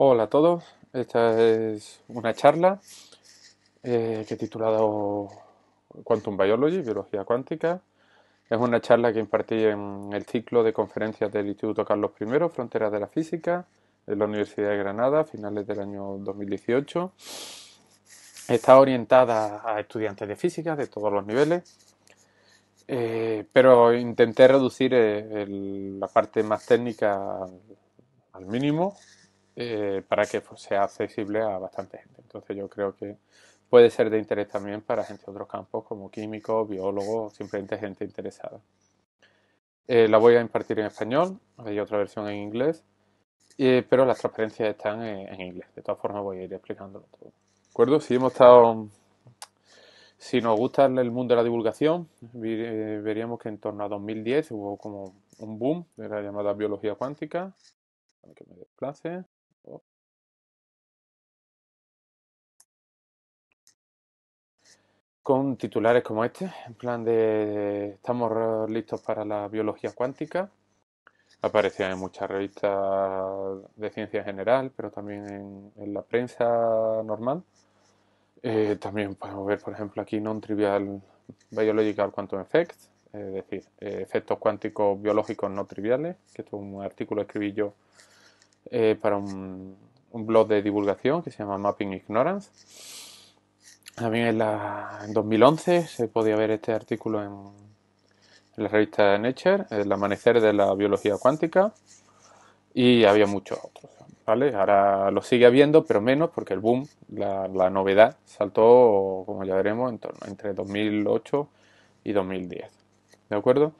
Hola a todos, esta es una charla eh, que he titulado Quantum Biology, Biología Cuántica. Es una charla que impartí en el ciclo de conferencias del Instituto Carlos I, Fronteras de la Física, de la Universidad de Granada, a finales del año 2018. Está orientada a estudiantes de física de todos los niveles, eh, pero intenté reducir eh, la parte más técnica al mínimo eh, para que pues, sea accesible a bastante gente. Entonces yo creo que puede ser de interés también para gente de otros campos como químicos, biólogos, simplemente gente interesada. Eh, la voy a impartir en español, hay otra versión en inglés, pero las transparencias están en, inglés. De todas formas voy a ir explicándolo todo. acuerdo? Si hemos estado... Si nos gusta el mundo de la divulgación, eh, veríamos que en torno a 2010 hubo como un boom de la llamada biología cuántica. Que me desplace. con titulares como este, en plan de estamos listos para la biología cuántica. Aparecía en muchas revistas de ciencia general, pero también en, la prensa normal. Eh, también podemos ver, por ejemplo, aquí Non-Trivial Biological Quantum Effects, es decir, eh, efectos cuánticos biológicos no triviales, que es un artículo que escribí yo eh, para un blog de divulgación que se llama Mapping Ignorance también en, 2011 se podía ver este artículo en, la revista Nature, El amanecer de la biología cuántica, y había muchos otros. ¿vale? Ahora lo sigue habiendo, pero menos porque el boom, la, novedad, saltó, como ya veremos, en torno, entre 2008 y 2010. ¿De acuerdo?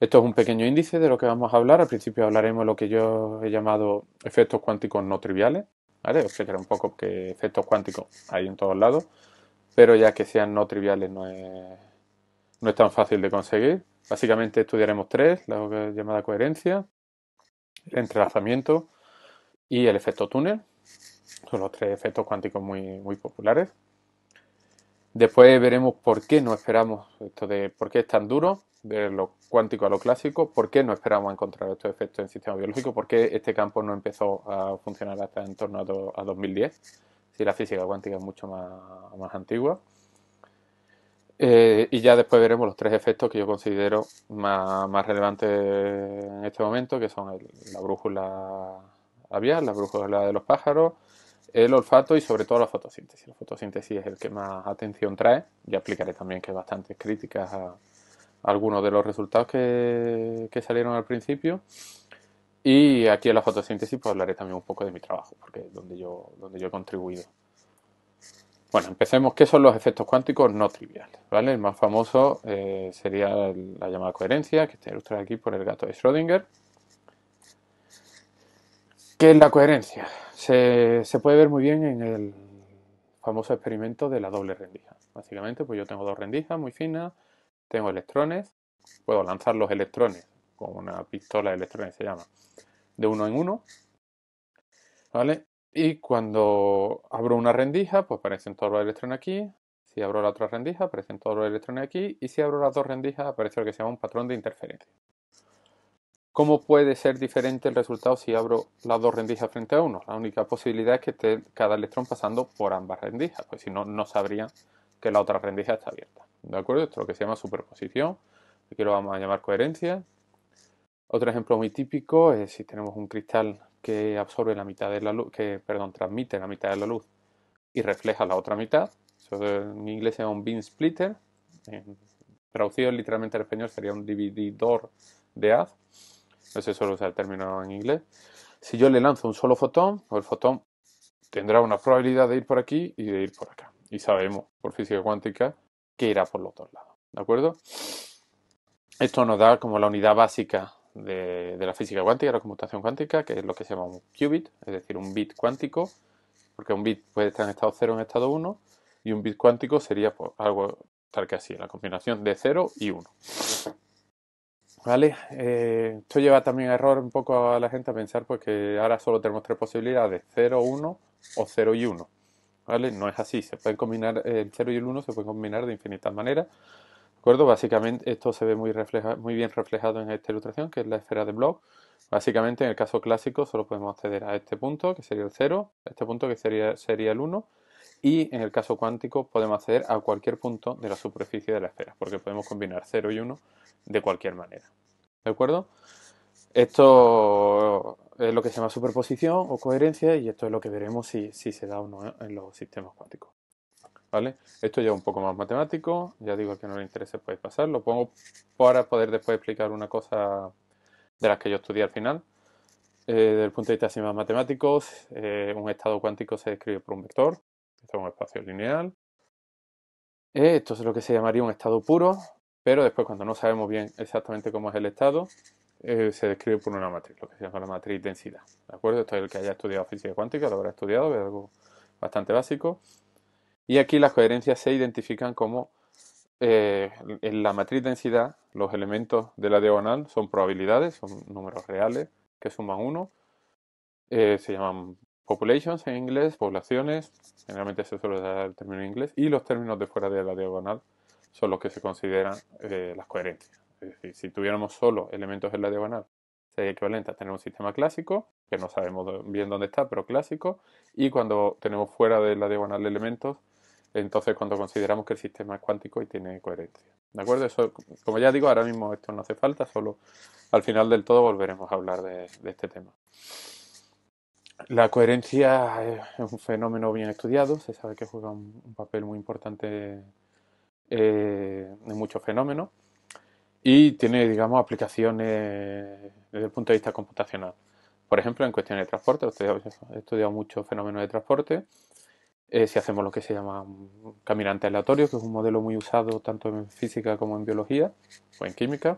Esto es un pequeño índice de lo que vamos a hablar. Al principio hablaremos de lo que yo he llamado efectos cuánticos no triviales. ¿vale? Os un poco que efectos cuánticos hay en todos lados pero ya que sean no triviales no es, no es tan fácil de conseguir. Básicamente estudiaremos tres, la llamada coherencia, el entrelazamiento y el efecto túnel. Son los tres efectos cuánticos muy, muy populares. Después veremos por qué no esperamos esto de por qué es tan duro, de lo cuántico a lo clásico, por qué no esperamos encontrar estos efectos en sistema biológico, por qué este campo no empezó a funcionar hasta en torno a 2010 si la física cuántica es mucho más, antigua. Eh, y ya después veremos los tres efectos que yo considero más, relevantes en este momento, que son la brújula aviar, la brújula de los pájaros, el olfato y sobre todo la fotosíntesis. La fotosíntesis es el que más atención trae. Ya aplicaré también que hay bastantes críticas a, algunos de los resultados que, que salieron al principio. Y aquí en la fotosíntesis pues, hablaré también un poco de mi trabajo, porque es donde yo, donde yo he contribuido. Bueno, empecemos. ¿Qué son los efectos cuánticos no triviales? ¿vale? El más famoso eh, sería la llamada coherencia, que está ilustrada aquí por el gato de Schrödinger. ¿Qué es la coherencia? se, puede ver muy bien en el famoso experimento de la doble rendija. Básicamente, pues yo tengo dos rendijas muy finas, tengo electrones, puedo lanzar los electrones con una pistola de electrones, se llama, de uno en uno, ¿vale? Y cuando abro una rendija, pues aparecen todos los electrones aquí. Si abro la otra rendija, aparecen todos los electrones aquí. Y si abro las dos rendijas, aparece lo que se llama un patrón de interferencia. ¿Cómo puede ser diferente el resultado si abro las dos rendijas frente a uno? La única posibilidad es que esté cada electrón pasando por ambas rendijas, pues si no, no sabría que la otra rendija está abierta. ¿De acuerdo? Esto es lo que se llama superposición. Aquí lo vamos a llamar coherencia. Otro ejemplo muy típico es si tenemos un cristal que absorbe la mitad de la luz, que perdón, transmite la mitad de la luz y refleja la otra mitad. en inglés se llama un beam splitter. traducido literalmente al español sería un divididor de haz. No sé solo usar el término en inglés. Si yo le lanzo un solo fotón, el fotón tendrá una probabilidad de ir por aquí y de ir por acá. Y sabemos por física cuántica que irá por los dos lados. ¿De acuerdo? Esto nos da como la unidad básica de, la física cuántica, la computación cuántica, que es lo que se llama un qubit, es decir, un bit cuántico, porque un bit puede estar en estado 0 en estado 1, y un bit cuántico sería pues, algo tal que así, la combinación de 0 y 1. ¿Vale? Eh, esto lleva también a error un poco a la gente a pensar pues, que ahora solo tenemos tres posibilidades, 0, 1 o 0 y 1. ¿Vale? No es así, se pueden combinar, eh, el 0 y el 1 se pueden combinar de infinitas maneras, acuerdo? Básicamente esto se ve muy, bien reflejado en esta ilustración, que es la esfera de Bloch. Básicamente en el caso clásico solo podemos acceder a este punto, que sería el 0, a este punto que sería, el 1, y en el caso cuántico podemos acceder a cualquier punto de la superficie de la esfera, porque podemos combinar 0 y 1 de cualquier manera. ¿De acuerdo? Esto es lo que se llama superposición o coherencia y esto es lo que veremos si, si se da o no en los sistemas cuánticos. Esto ya es un poco más matemático, ya digo que no le interese podéis pasar, lo pongo para poder después explicar una cosa de las que yo estudié al final. Eh, desde el punto de vista más matemáticos, eh, un estado cuántico se describe por un vector, esto es un espacio lineal. Eh, esto es lo que se llamaría un estado puro, pero después cuando no sabemos bien exactamente cómo es el estado, se describe por una matriz, lo que se llama la matriz densidad. ¿De acuerdo? Esto es el que haya estudiado física cuántica, lo habrá estudiado, es algo bastante básico. Y aquí las coherencias se identifican como eh, en la matriz densidad, los elementos de la diagonal son probabilidades, son números reales que suman uno. Eh, se llaman populations en inglés, poblaciones, generalmente se suele usar el término en inglés, y los términos de fuera de la diagonal son los que se consideran eh, las coherencias. Es decir, si tuviéramos solo elementos en la diagonal, sería equivalente a tener un sistema clásico, que no sabemos bien dónde está, pero clásico, y cuando tenemos fuera de la diagonal elementos, entonces cuando consideramos que el sistema es cuántico y tiene coherencia. ¿De acuerdo? Eso, como ya digo, ahora mismo esto no hace falta, solo al final del todo volveremos a hablar de, este tema. La coherencia es un fenómeno bien estudiado, se sabe que juega un, papel muy importante eh, en muchos fenómenos y tiene, digamos, aplicaciones desde el punto de vista computacional. Por ejemplo, en cuestiones de transporte, ha estudiado muchos fenómenos de transporte eh, si hacemos lo que se llama un caminante aleatorio, que es un modelo muy usado tanto en física como en biología o en química,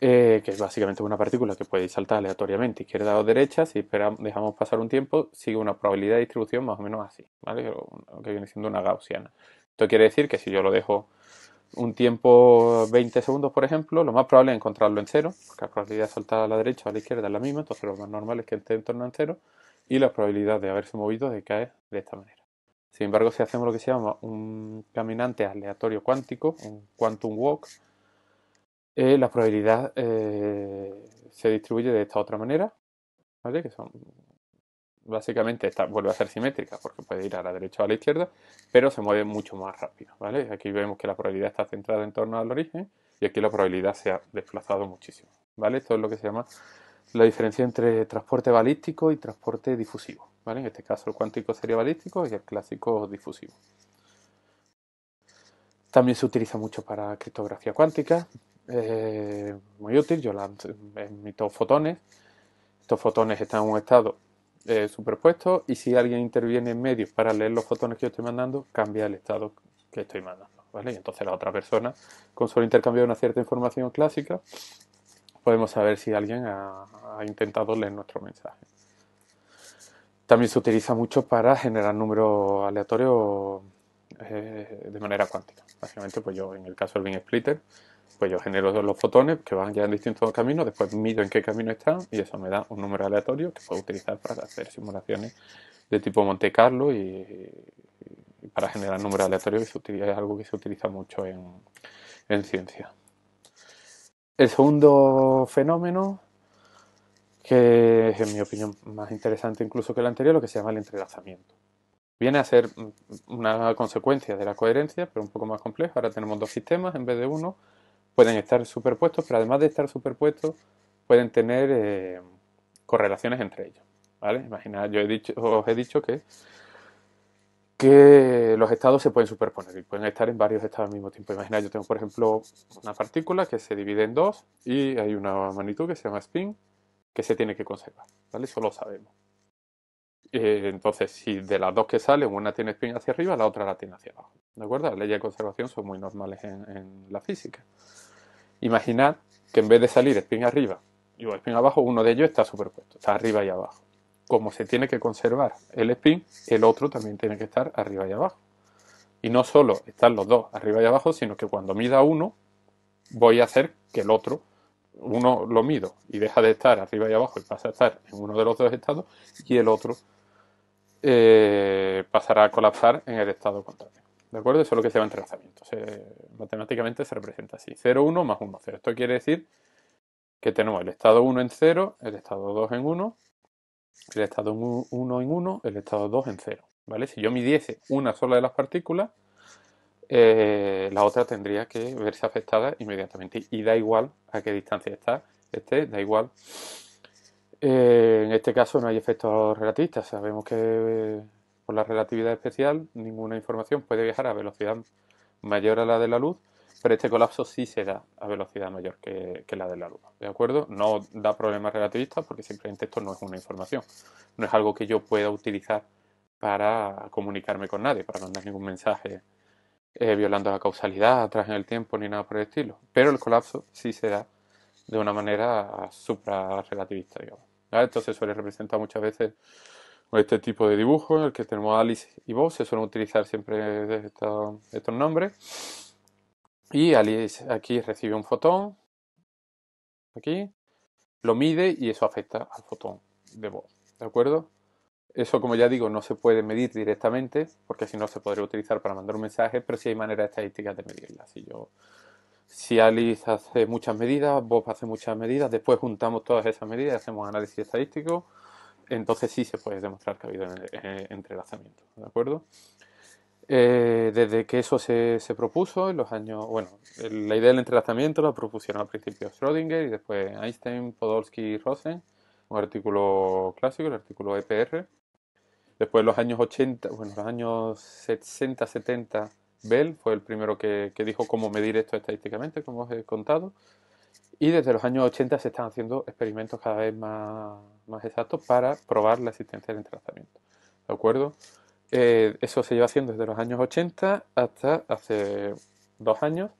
eh, que es básicamente una partícula que puede saltar aleatoriamente izquierda o derecha, si esperamos, dejamos pasar un tiempo, sigue una probabilidad de distribución más o menos así, ¿vale? que viene siendo una gaussiana. Esto quiere decir que si yo lo dejo un tiempo 20 segundos, por ejemplo, lo más probable es encontrarlo en cero, porque la probabilidad de saltar a la derecha o a la izquierda es la misma, entonces lo más normal es que esté en torno a cero, y la probabilidad de haberse movido decae de esta manera. Sin embargo, si hacemos lo que se llama un caminante aleatorio cuántico, un quantum walk, eh, la probabilidad eh, se distribuye de esta otra manera, ¿vale? Que son básicamente esta vuelve a ser simétrica porque puede ir a la derecha o a la izquierda, pero se mueve mucho más rápido, ¿vale? Aquí vemos que la probabilidad está centrada en torno al origen y aquí la probabilidad se ha desplazado muchísimo, ¿vale? Esto es lo que se llama la diferencia entre transporte balístico y transporte difusivo. ¿vale? En este caso el cuántico sería balístico y el clásico difusivo. También se utiliza mucho para criptografía cuántica, eh, muy útil, yo emito fotones, estos fotones están en un estado eh, superpuesto y si alguien interviene en medio para leer los fotones que yo estoy mandando, cambia el estado que estoy mandando. ¿vale? Y entonces la otra persona, con solo intercambio una cierta información clásica, podemos saber si alguien ha, intentado leer nuestro mensaje. También se utiliza mucho para generar números aleatorios eh, de manera cuántica. Básicamente, pues yo en el caso del bin splitter, pues yo genero los fotones que van ya en distintos caminos, después mido en qué camino están y eso me da un número aleatorio que puedo utilizar para hacer simulaciones de tipo Monte Carlo y, para generar números aleatorios, que es algo que se utiliza mucho en ciencia. El segundo fenómeno, que es en mi opinión más interesante incluso que el anterior, lo que se llama el entrelazamiento. Viene a ser una consecuencia de la coherencia, pero un poco más compleja. Ahora tenemos dos sistemas en vez de uno. Pueden estar superpuestos, pero además de estar superpuestos, pueden tener eh, correlaciones entre ellos. ¿vale? yo he dicho, os he dicho que que los estados se pueden superponer y pueden estar en varios estados al mismo tiempo. Imagina, yo tengo, por ejemplo, una partícula que se divide en dos y hay una magnitud que se llama spin que se tiene que conservar, ¿vale? Eso lo sabemos. Eh, entonces, si de las dos que salen, una tiene spin hacia arriba, la otra la tiene hacia abajo, ¿de acuerdo? Las leyes de conservación son muy normales en, en la física. Imaginad que en vez de salir spin arriba y spin abajo, uno de ellos está superpuesto, está arriba y abajo como se tiene que conservar el spin, el otro también tiene que estar arriba y abajo. Y no solo están los dos arriba y abajo, sino que cuando mida uno, voy a hacer que el otro, uno lo mido y deja de estar arriba y abajo y pasa a estar en uno de los dos estados, y el otro eh, pasará a colapsar en el estado contrario. ¿De acuerdo? Eso es lo que se llama entrelazamiento. matemáticamente se representa así: 0, 1 más 1, 0. Esto quiere decir que tenemos el estado 1 en 0, el estado 2 en 1 el estado 1 en 1, el estado 2 en 0. ¿vale? Si yo midiese una sola de las partículas, eh, la otra tendría que verse afectada inmediatamente. Y da igual a qué distancia está, este da igual. Eh, en este caso no hay efectos relativistas. Sabemos que eh, por la relatividad especial ninguna información puede viajar a velocidad mayor a la de la luz pero este colapso sí se da a velocidad mayor que, la de la luz, ¿de acuerdo? No da problemas relativistas porque simplemente esto no es una información, no es algo que yo pueda utilizar para comunicarme con nadie, para mandar ningún mensaje eh, violando la causalidad, atrás en el tiempo ni nada por el estilo, pero el colapso sí se da de una manera suprarrelativista, digamos. ¿vale? Entonces suele representar muchas veces este tipo de dibujo en el que tenemos Alice y Bob, se suelen utilizar siempre estos nombres y Alice aquí recibe un fotón, aquí, lo mide y eso afecta al fotón de Bob, ¿de acuerdo? Eso, como ya digo, no se puede medir directamente, porque si no se podría utilizar para mandar un mensaje, pero sí hay maneras estadísticas de medirla. Si, yo, si Alice hace muchas medidas, Bob hace muchas medidas, después juntamos todas esas medidas y hacemos análisis estadístico, entonces sí se puede demostrar que ha habido entrelazamiento, ¿de acuerdo? Eh, desde que eso se, propuso en los años, bueno, la idea del entrelazamiento la propusieron al principio Schrödinger y después Einstein, Podolsky y Rosen, un artículo clásico, el artículo EPR. Después en los años 80, bueno, los años 60, 70, Bell fue el primero que, dijo cómo medir esto estadísticamente, como os he contado. Y desde los años 80 se están haciendo experimentos cada vez más, más exactos para probar la existencia del entrelazamiento. ¿De acuerdo? Eh, eso se lleva haciendo desde los años 80 hasta hace dos años,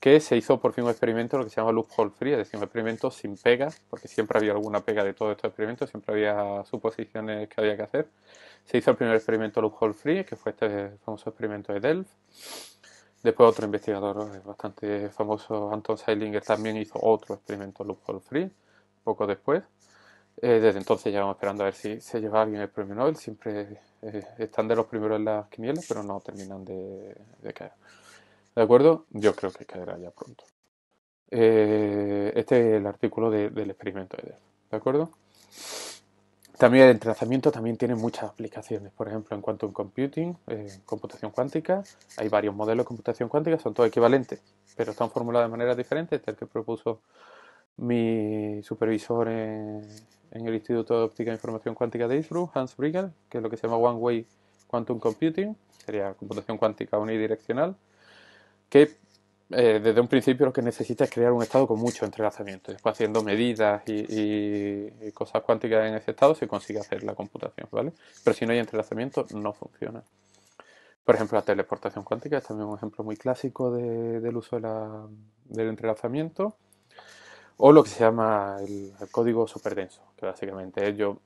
que se hizo por fin un experimento, lo que se llama loophole free, es decir, un experimento sin pega, porque siempre había alguna pega de todos estos experimentos, siempre había suposiciones que había que hacer. Se hizo el primer experimento loophole free, que fue este famoso experimento de Delft. Después otro investigador eh, bastante famoso, Anton Seilinger, también hizo otro experimento loophole free, poco después. Eh, desde entonces ya vamos esperando a ver si se lleva alguien el premio Nobel. Siempre eh, están de los primeros en las quinielas, pero no terminan de, caer. ¿De acuerdo? Yo creo que caerá ya pronto. Eh, este es el artículo del experimento de ¿De acuerdo? También el entrelazamiento también tiene muchas aplicaciones. Por ejemplo, en cuanto quantum computing, computación cuántica, hay varios modelos de computación cuántica, son todos equivalentes, pero están formulados de manera diferente. Este es el que propuso mi supervisor en, el Instituto de Óptica e Información Cuántica de Israel, Hans Briegel, que es lo que se llama One Way Quantum Computing, sería computación cuántica unidireccional, que eh, desde un principio lo que necesita es crear un estado con mucho entrelazamiento. Después haciendo medidas y, cosas cuánticas en ese estado se consigue hacer la computación, ¿vale? Pero si no hay entrelazamiento no funciona. Por ejemplo, la teleportación cuántica es también un ejemplo muy clásico del uso del entrelazamiento o lo que se llama el, código código denso que básicamente ellos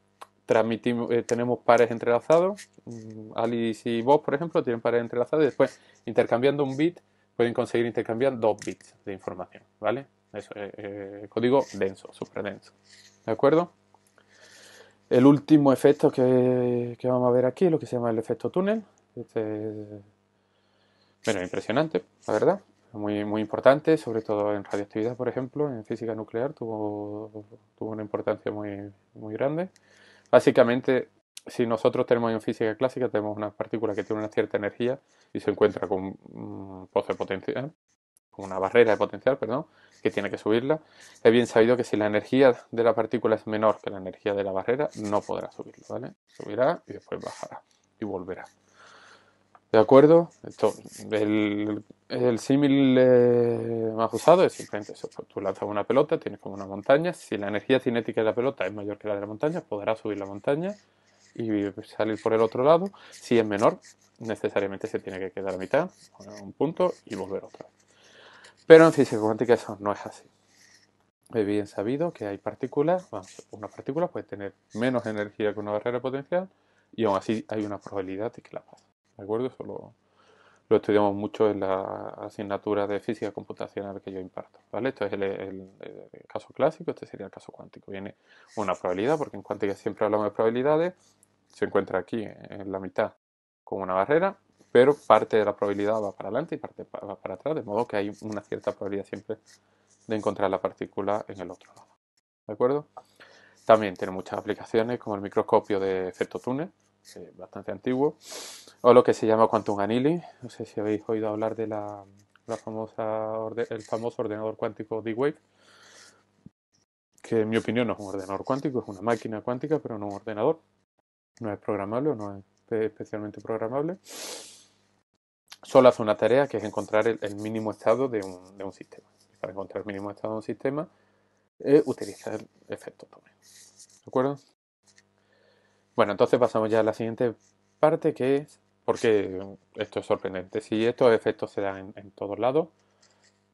transmitimos, eh, tenemos pares entrelazados, mm, Alice y Bob, por ejemplo, tienen pares entrelazados y después intercambiando un bit pueden conseguir intercambiar dos bits de información, ¿vale? Eso es eh, código denso, superdenso, ¿de acuerdo? El último efecto que, vamos a ver aquí es lo que se llama el efecto túnel. Este, bueno, impresionante, la verdad muy, importante, sobre todo en radioactividad, por ejemplo, en física nuclear tuvo, tuvo una importancia muy, muy grande. Básicamente, si nosotros tenemos en física clásica, tenemos una partícula que tiene una cierta energía y se encuentra con potencial, una barrera de potencial, perdón, que tiene que subirla. Es bien sabido que si la energía de la partícula es menor que la energía de la barrera, no podrá subirla, ¿vale? Subirá y después bajará y volverá. ¿De acuerdo? Esto, el el símil eh, más usado es simplemente pues, Tú lanzas una pelota, tienes como una montaña. Si la energía cinética de la pelota es mayor que la de la montaña, podrá subir la montaña y salir por el otro lado. Si es menor, necesariamente se tiene que quedar a mitad, poner un punto y volver otra vez. Pero en física cuántica eso no es así. Es bien sabido que hay partículas, una partícula puede tener menos energía que una barrera potencial y aún así hay una probabilidad de que la pase. ¿De acuerdo? Solo lo estudiamos mucho en la asignatura de física computacional que yo imparto. ¿vale? Esto es el, caso clásico, este sería el caso cuántico. Viene una probabilidad, porque en cuántica siempre hablamos de probabilidades, se encuentra aquí en la mitad con una barrera, pero parte de la probabilidad va para adelante y parte va para atrás, de modo que hay una cierta probabilidad siempre de encontrar la partícula en el otro lado. ¿De acuerdo? También tiene muchas aplicaciones como el microscopio de efecto túnel, es bastante antiguo, o lo que se llama Quantum annealing, No sé si habéis oído hablar de la, famosa el famoso ordenador cuántico D-Wave, que en mi opinión no es un ordenador cuántico, es una máquina cuántica, pero no un ordenador. No es programable no es especialmente programable. Solo hace una tarea que es encontrar el, mínimo estado de un, de un, sistema. Para encontrar el mínimo estado de un sistema, eh, utiliza el efecto ¿De acuerdo? Bueno, entonces pasamos ya a la siguiente parte que es porque esto es sorprendente. Si estos efectos se dan en, todos lados,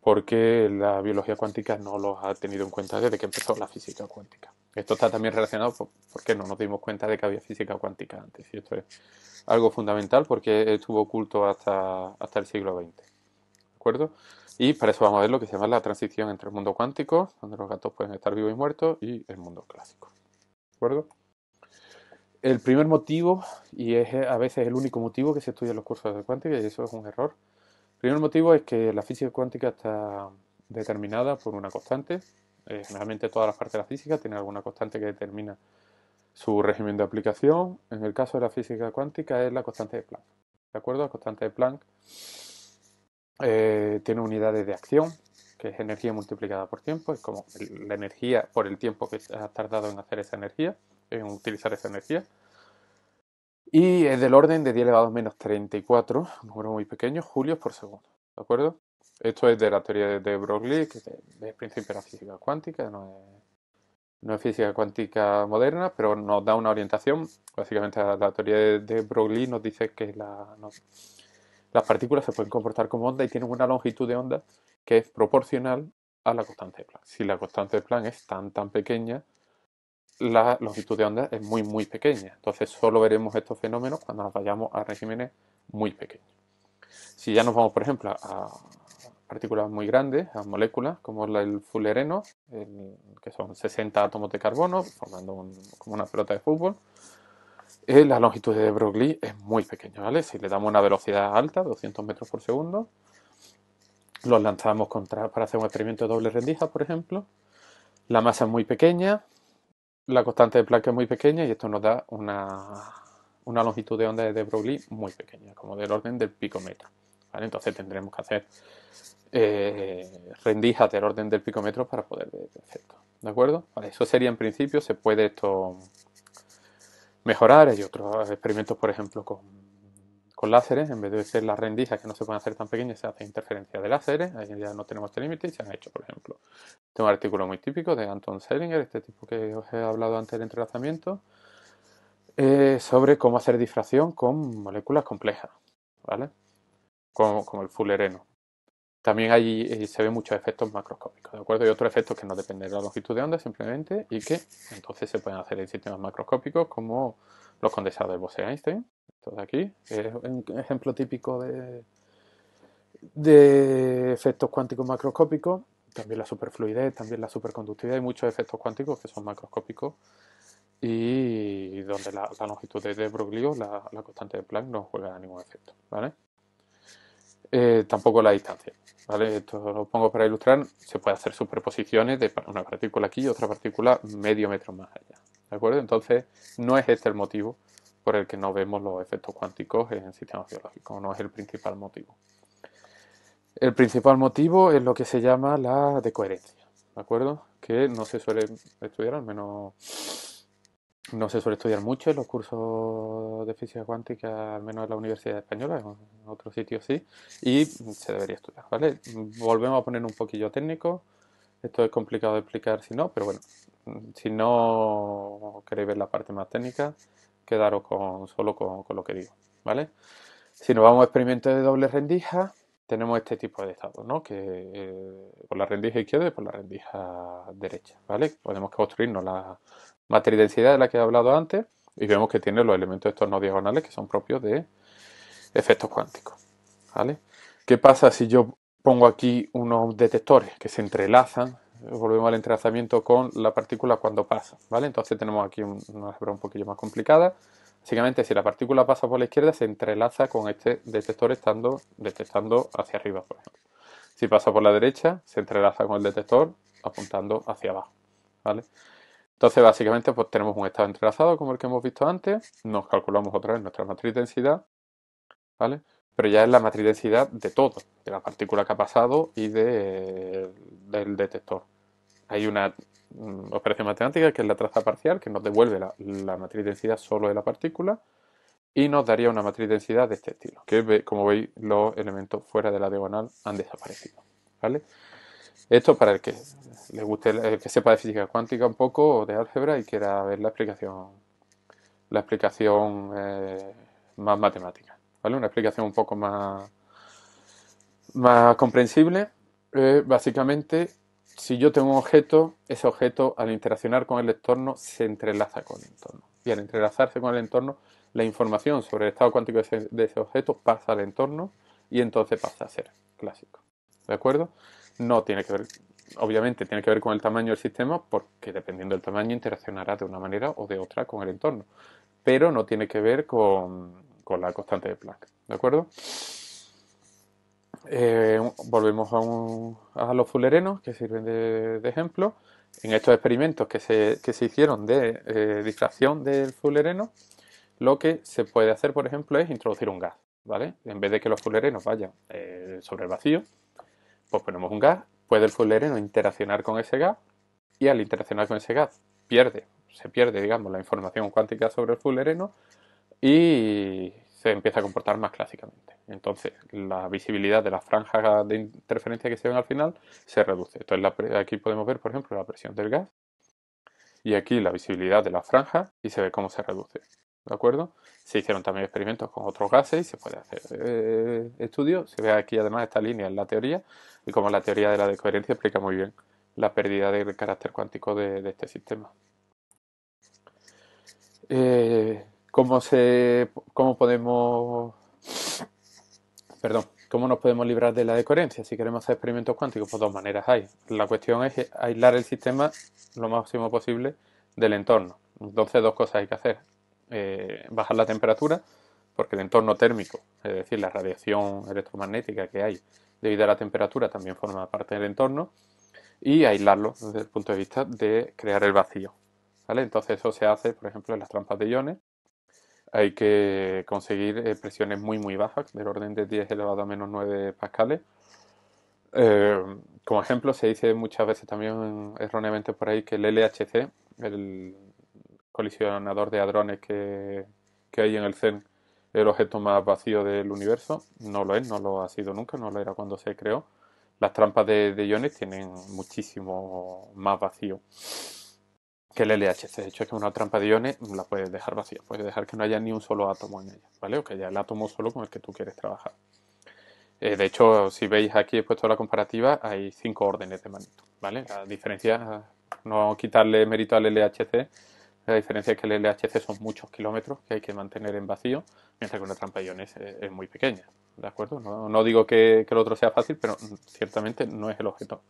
porque la biología cuántica no los ha tenido en cuenta desde que empezó la física cuántica? Esto está también relacionado porque no nos dimos cuenta de que había física cuántica antes. Y esto es algo fundamental porque estuvo oculto hasta, hasta el siglo XX. ¿De acuerdo? Y para eso vamos a ver lo que se llama la transición entre el mundo cuántico, donde los gatos pueden estar vivos y muertos, y el mundo clásico. ¿De acuerdo? el primer motivo, y es eh, a veces el único motivo que se estudia en los cursos de cuántica, y eso es un error. El primer motivo es que la física cuántica está determinada por una constante. Eh, generalmente todas las partes de la física tienen alguna constante que determina su régimen de aplicación. En el caso de la física cuántica es la constante de Planck. ¿De acuerdo? La constante de Planck eh, tiene unidades de acción, que es energía multiplicada por tiempo, es como la energía por el tiempo que ha tardado en hacer esa energía, en utilizar esa energía. Y es del orden de 10 elevado a menos 34, un número muy pequeño, julios por segundo. ¿De acuerdo? Esto es de la teoría de Broglie, que es principio de la física cuántica, no es, física cuántica moderna, pero nos da una orientación. Básicamente la teoría de Broglie nos dice que la, las partículas se pueden comportar como onda y tienen una longitud de onda que es proporcional a la constante de Planck. Si la constante de Planck es tan tan pequeña, la longitud de onda es muy, muy pequeña. Entonces solo veremos estos fenómenos cuando nos vayamos a regímenes muy pequeños. Si ya nos vamos, por ejemplo, a partículas muy grandes, a moléculas como el fullereno, que son 60 átomos de carbono, formando como una pelota de fútbol, eh, la longitud de Broglie es muy pequeña, ¿vale? Si le damos una velocidad alta, 200 metros por segundo, los lanzamos contra, para hacer un experimento de doble rendija, por ejemplo, la masa es muy pequeña, la constante de Planck es muy pequeña y esto nos da una, una longitud de onda de Broglie muy pequeña, como del orden del picómetro. Entonces tendremos que hacer eh, rendijas del orden del picómetro para poder ver efecto. ¿De acuerdo? eso sería en principio, se puede esto mejorar. Hay otros experimentos, por ejemplo, con con láseres, en vez de ser las rendijas que no se pueden hacer tan pequeñas, se hace interferencia de láseres, ahí ya no tenemos este límite y se han hecho, por ejemplo. tengo un artículo muy típico de Anton Selinger, este tipo que os he hablado antes del entrelazamiento, eh, sobre cómo hacer difracción con moléculas complejas, ¿vale? Como, como el fullereno. También allí eh, se ven muchos efectos macroscópicos, ¿de acuerdo? Y otros efectos que no dependen de la longitud de onda simplemente y que entonces se pueden hacer en sistemas macroscópicos como los condensados de Bose-Einstein. Esto de aquí es un ejemplo típico de, efectos cuánticos macroscópicos. También la superfluidez, también la superconductividad. Hay muchos efectos cuánticos que son macroscópicos y donde la, longitud de, de la, constante de Planck, no juega ningún efecto. ¿vale? Eh, tampoco la distancia. ¿vale? Esto lo pongo para ilustrar. Se puede hacer superposiciones de una partícula aquí y otra partícula medio metro más allá acuerdo? Entonces, no es este el motivo por el que no vemos los efectos cuánticos en sistemas biológicos, no es el principal motivo. El principal motivo es lo que se llama la decoherencia, ¿de acuerdo? Que no se suele estudiar, al menos no se suele estudiar mucho en los cursos de física cuántica, al menos en la Universidad Española, en otros sitios sí, y se debería estudiar, ¿vale? Volvemos a poner un poquillo técnico, esto es complicado de explicar si no, pero bueno, si no queréis ver la parte más técnica, quedaros con, solo con, lo que digo, ¿vale? Si nos vamos a experimentos de doble rendija, tenemos este tipo de estados, ¿no? Que eh, por la rendija izquierda y por la rendija derecha, ¿vale? Podemos construirnos la matriz de densidad de la que he hablado antes y vemos que tiene los elementos estos no diagonales que son propios de efectos cuánticos, ¿vale? ¿Qué pasa si yo pongo aquí unos detectores que se entrelazan, volvemos al entrelazamiento con la partícula cuando pasa, ¿vale? Entonces tenemos aquí una algebra un poquillo más complicada. Básicamente, si la partícula pasa por la izquierda, se entrelaza con este detector estando detectando hacia arriba, por ejemplo. Si pasa por la derecha, se entrelaza con el detector apuntando hacia abajo, ¿vale? Entonces, básicamente, pues tenemos un estado entrelazado como el que hemos visto antes. Nos calculamos otra vez nuestra matriz densidad, ¿vale? pero ya es la matriz densidad de todo, de la partícula que ha pasado y del detector. Hay una mm, operación matemática que es la traza parcial, que nos devuelve la, matriz densidad solo de la partícula y nos daría una matriz densidad de este estilo, que como veis los elementos fuera de la diagonal han desaparecido. ¿vale? Esto para el que le guste, que sepa de física cuántica un poco o de álgebra y quiera ver la explicación, la explicación eh, más matemática. ¿vale? Una explicación un poco más, más comprensible. Eh, básicamente, si yo tengo un objeto, ese objeto al interaccionar con el entorno se entrelaza con el entorno. Y al entrelazarse con el entorno, la información sobre el estado cuántico de ese, objeto pasa al entorno y entonces pasa a ser clásico. ¿De acuerdo? No tiene que ver, obviamente tiene que ver con el tamaño del sistema porque dependiendo del tamaño interaccionará de una manera o de otra con el entorno. Pero no tiene que ver con, con la constante de Planck. ¿De acuerdo? Eh, volvemos a, los fullerenos, que sirven de, ejemplo. En estos experimentos que se, hicieron de eh, difracción del fullereno, lo que se puede hacer, por ejemplo, es introducir un gas. ¿vale? En vez de que los fulerenos vayan eh, sobre el vacío, pues ponemos un gas, puede el fulereno interaccionar con ese gas y al interaccionar con ese gas pierde, se pierde, digamos, la información cuántica sobre el fullereno y se empieza a comportar más clásicamente. Entonces, la visibilidad de las franjas de interferencia que se ven al final se reduce. Entonces, aquí podemos ver, por ejemplo, la presión del gas y aquí la visibilidad de las franjas y se ve cómo se reduce. ¿De acuerdo? Se hicieron también experimentos con otros gases y se puede hacer eh, estudios. Se ve aquí además esta línea en la teoría y como la teoría de la decoherencia explica muy bien la pérdida del carácter cuántico de, este sistema. Eh, cómo se podemos perdón cómo nos podemos librar de la decoherencia si queremos hacer experimentos cuánticos pues dos maneras hay la cuestión es aislar el sistema lo máximo posible del entorno entonces dos cosas hay que hacer eh, bajar la temperatura porque el entorno térmico es decir la radiación electromagnética que hay debido a la temperatura también forma parte del entorno y aislarlo desde el punto de vista de crear el vacío entonces eso se hace por ejemplo en las trampas de iones hay que conseguir eh, presiones muy muy bajas, del orden de 10 elevado a menos 9 pascales. Em, como ejemplo, se dice muchas veces también erróneamente por ahí que el LHC, el colisionador de hadrones que, hay en el CERN, el objeto más vacío del universo. No lo es, no lo ha sido nunca, no lo era cuando se creó. Las trampas de, de iones tienen muchísimo más vacío que el LHC, de hecho, es que una trampa de iones la puedes dejar vacía, puedes dejar que no haya ni un solo átomo en ella, ¿vale? O que haya el átomo solo con el que tú quieres trabajar. Eh, de hecho, si veis aquí he puesto la comparativa, hay cinco órdenes de manito ¿vale? La diferencia, no quitarle mérito al LHC, la diferencia es que el LHC son muchos kilómetros que hay que mantener en vacío, mientras que una trampa de iones es, muy pequeña, ¿de acuerdo? No, digo que el otro sea fácil, pero ciertamente no es el objeto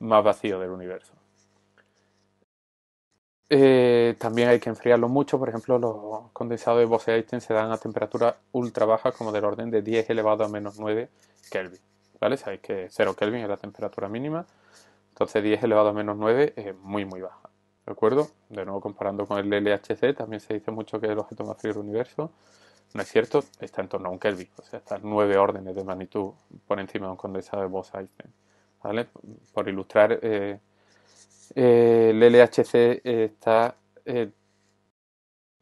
más vacío del universo. Eh, también hay que enfriarlo mucho, por ejemplo, los condensados de Bose-Einstein se dan a temperaturas ultra bajas, como del orden de 10 elevado a menos 9 Kelvin. ¿Vale? Sabéis que 0 Kelvin es la temperatura mínima, entonces 10 elevado a menos 9 es muy, muy baja. ¿De acuerdo? De nuevo, comparando con el LHC, también se dice mucho que es el objeto más frío del universo. No es cierto, está en torno a un Kelvin, o sea, está 9 órdenes de magnitud por encima de un condensado de Bose-Einstein. ¿Vale? Por ilustrar. Eh, eh, el LHC está. Eh,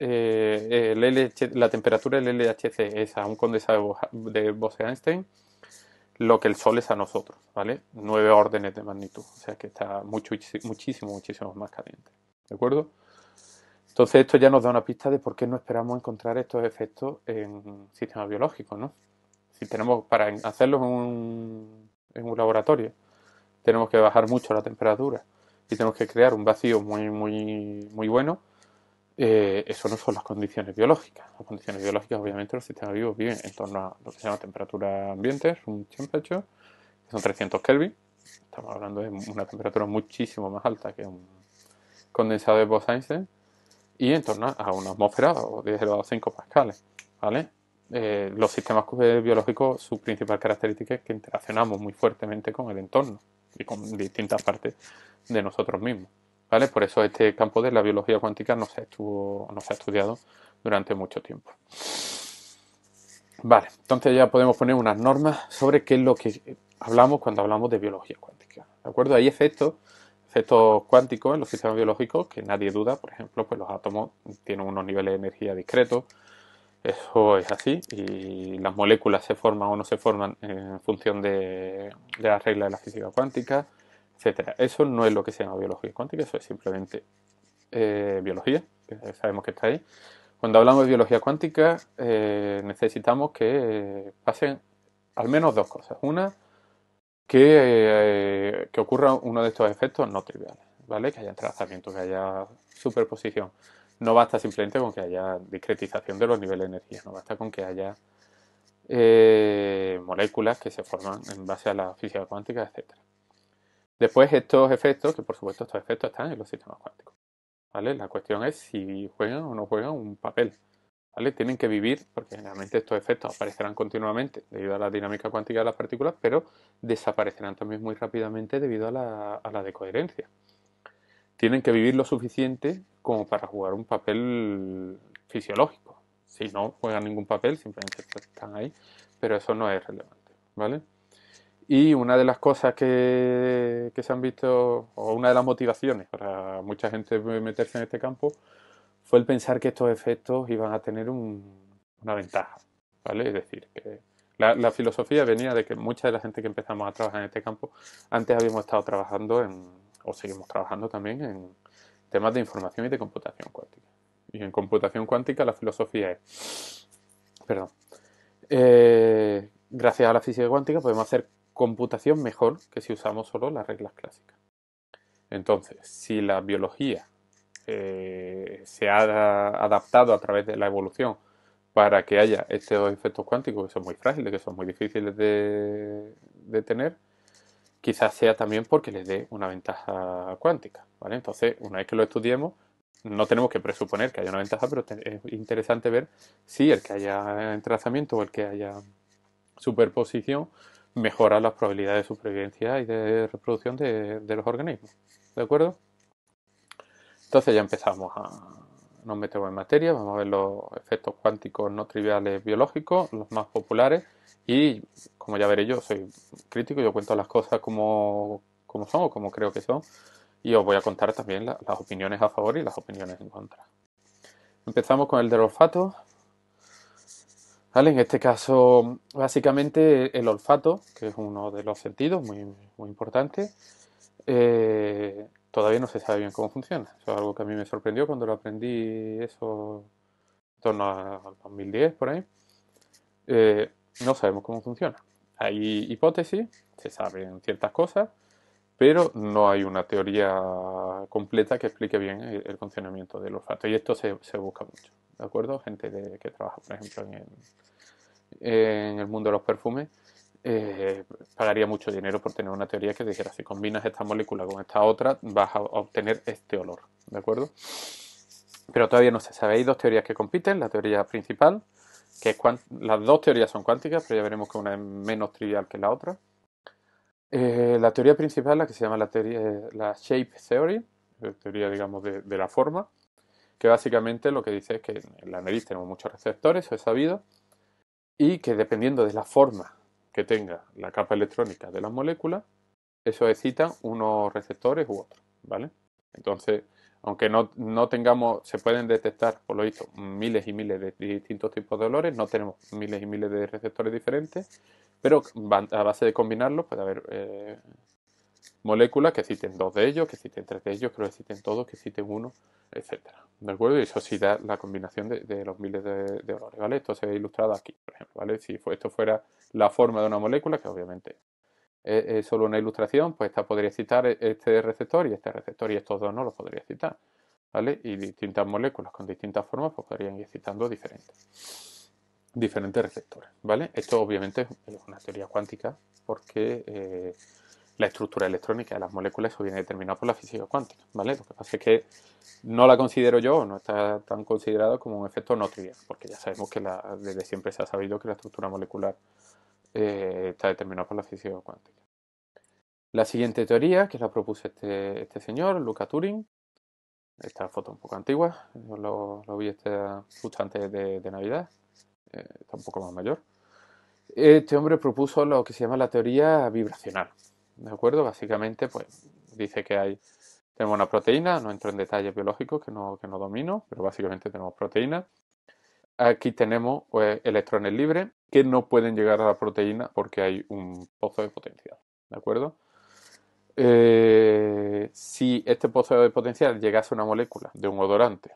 eh, la temperatura del LHC es a un condensado de Bose-Einstein lo que el Sol es a nosotros, ¿vale? Nueve órdenes de magnitud, o sea que está muchísimo, muchísimo más caliente, ¿de acuerdo? Entonces esto ya nos da una pista de por qué no esperamos encontrar estos efectos en sistemas biológicos, ¿no? Si tenemos, para hacerlos en un laboratorio, tenemos que bajar mucho la temperatura y tenemos que crear un vacío muy, muy, muy bueno, eh, eso no son las condiciones biológicas. Las condiciones biológicas, obviamente, los sistemas vivos viven en torno a lo que se llama temperatura ambiente, es un temperature, son 300 Kelvin. Estamos hablando de una temperatura muchísimo más alta que un condensado de Bose-Einstein y en torno a una atmósfera de 5 pascales, ¿vale? Eh, los sistemas eh, biológicos, su principal característica es que interaccionamos muy fuertemente con el entorno y con distintas partes de nosotros mismos. ¿vale? Por eso este campo de la biología cuántica no se, estuvo, no se ha estudiado durante mucho tiempo. Vale, entonces ya podemos poner unas normas sobre qué es lo que hablamos cuando hablamos de biología cuántica. ¿De acuerdo? Hay efectos, efectos cuánticos en los sistemas biológicos que nadie duda. Por ejemplo, pues los átomos tienen unos niveles de energía discretos. Eso es así. Y las moléculas se forman o no se forman en función de, de las reglas de la física cuántica etcétera. Eso no es lo que se llama biología cuántica, eso es simplemente eh, biología, que sabemos que está ahí. Cuando hablamos de biología cuántica eh, necesitamos que pasen al menos dos cosas. Una, eh, que, ocurra uno de estos efectos no triviales, ¿vale? Que haya trazamiento, que haya superposición. No basta simplemente con que haya discretización de los niveles de energía, no basta con que haya moléculas que se forman en base a la física cuántica, etcétera. Después estos efectos, que por supuesto estos efectos están en los sistemas cuánticos. ¿Vale? La cuestión es si juegan o no juegan un papel. ¿Vale? Tienen que vivir, porque generalmente estos efectos aparecerán continuamente debido a la dinámica cuántica de las partículas, pero desaparecerán también muy rápidamente debido a la, decoherencia. Tienen que vivir lo suficiente como para jugar un papel fisiológico. Si no juegan ningún papel, simplemente están ahí, pero eso no es relevante, ¿vale? Y una de las cosas que, se han visto, o una de las motivaciones para mucha gente meterse en este campo, fue el pensar que estos efectos iban a tener una ventaja. ¿vale? Es decir, que la, filosofía venía de que mucha de la gente que empezamos a trabajar en este campo, antes habíamos estado trabajando en, o seguimos trabajando también en temas de información y de computación cuántica. Y en computación cuántica la filosofía es, perdón, eh, gracias a la física cuántica podemos hacer computación mejor que si usamos solo las reglas clásicas. Entonces, si la biología eh, se ha adaptado a través de la evolución para que haya estos efectos cuánticos que son muy frágiles, que son muy difíciles de, tener, quizás sea también porque les dé una ventaja cuántica. Entonces, una vez que lo estudiemos, no tenemos que presuponer que haya una ventaja, pero es interesante ver si el que haya entrelazamiento o el que haya superposición mejora las probabilidades de supervivencia y de reproducción de, los organismos. ¿De acuerdo? Entonces ya empezamos a, nos metemos en materia, vamos a ver los efectos cuánticos no triviales biológicos, los más populares, y como ya veré yo, soy crítico, yo cuento las cosas como, son o como creo que son, y os voy a contar también las opiniones a favor y las opiniones en contra. Empezamos con el del olfato, en este caso, básicamente el olfato, que es uno de los sentidos muy, importantes, eh, todavía no se sabe bien cómo funciona. Eso es algo que a mí me sorprendió cuando lo aprendí eso en torno al 2010 por ahí. Eh, no sabemos cómo funciona. Hay hipótesis, se saben ciertas cosas, pero no hay una teoría completa que explique bien el, funcionamiento del olfato. Y esto se busca mucho. ¿de acuerdo? Gente que, trabaja, por ejemplo, en el, mundo de los perfumes, eh, pagaría mucho dinero por tener una teoría que dijera, si combinas esta molécula con esta otra, vas a obtener este olor, ¿de acuerdo? Pero todavía no se sabe. Hay dos teorías que compiten, la teoría principal, que es las dos teorías son cuánticas, pero ya veremos que una es menos trivial que la otra. Eh, la teoría principal, la que se llama la, eh, la Shape Theory, teoría, digamos, de la forma, que básicamente lo que dice es que en la nariz tenemos muchos receptores, eso es sabido, y que dependiendo de la forma que tenga la capa electrónica de las moléculas, eso excita unos receptores u otros, ¿vale? Entonces, aunque no, no, tengamos, se pueden detectar, por lo visto, miles y miles de distintos tipos de olores, no tenemos miles y miles de receptores diferentes, pero a base de combinarlos puede haber eh, moléculas que existen dos de ellos, que existen tres de ellos, que existen todos, que existen uno, etcétera. ¿De acuerdo? Y eso sí da la combinación de, los miles de, de, ¿vale? Esto se ve ilustrado aquí, por ejemplo, ¿vale? Si esto fuera la forma de una molécula, que obviamente es, solo una ilustración, pues esta podría citar e, este receptor y este receptor, y estos dos no los podría citar, ¿vale? Y distintas moléculas con distintas formas, pues podrían ir citando diferentes diferentes receptores, ¿vale? Esto obviamente es una teoría cuántica porque... Eh, la estructura electrónica de las moléculas viene determinada por la física cuántica, ¿vale? Lo que pasa es que no la considero yo, no está tan considerado como un efecto no trivial, porque ya sabemos que desde siempre se ha sabido que la estructura molecular eh, está determinada por la física cuántica. La siguiente teoría, que la propuso este, este, señor, Luca Turing, esta foto un poco antigua, yo lo, vi este, justo antes de, Navidad, eh, está un poco más mayor. Este hombre propuso lo que se llama la teoría vibracional. ¿De acuerdo? Básicamente, pues dice que hay, tenemos una proteína, no entro en detalles biológicos que no, que domino, pero básicamente tenemos proteína. Aquí tenemos pues, electrones libres que no pueden llegar a la proteína porque hay un pozo de potencial. ¿De acuerdo? Eh, si este pozo de potencial llegase a una molécula de un odorante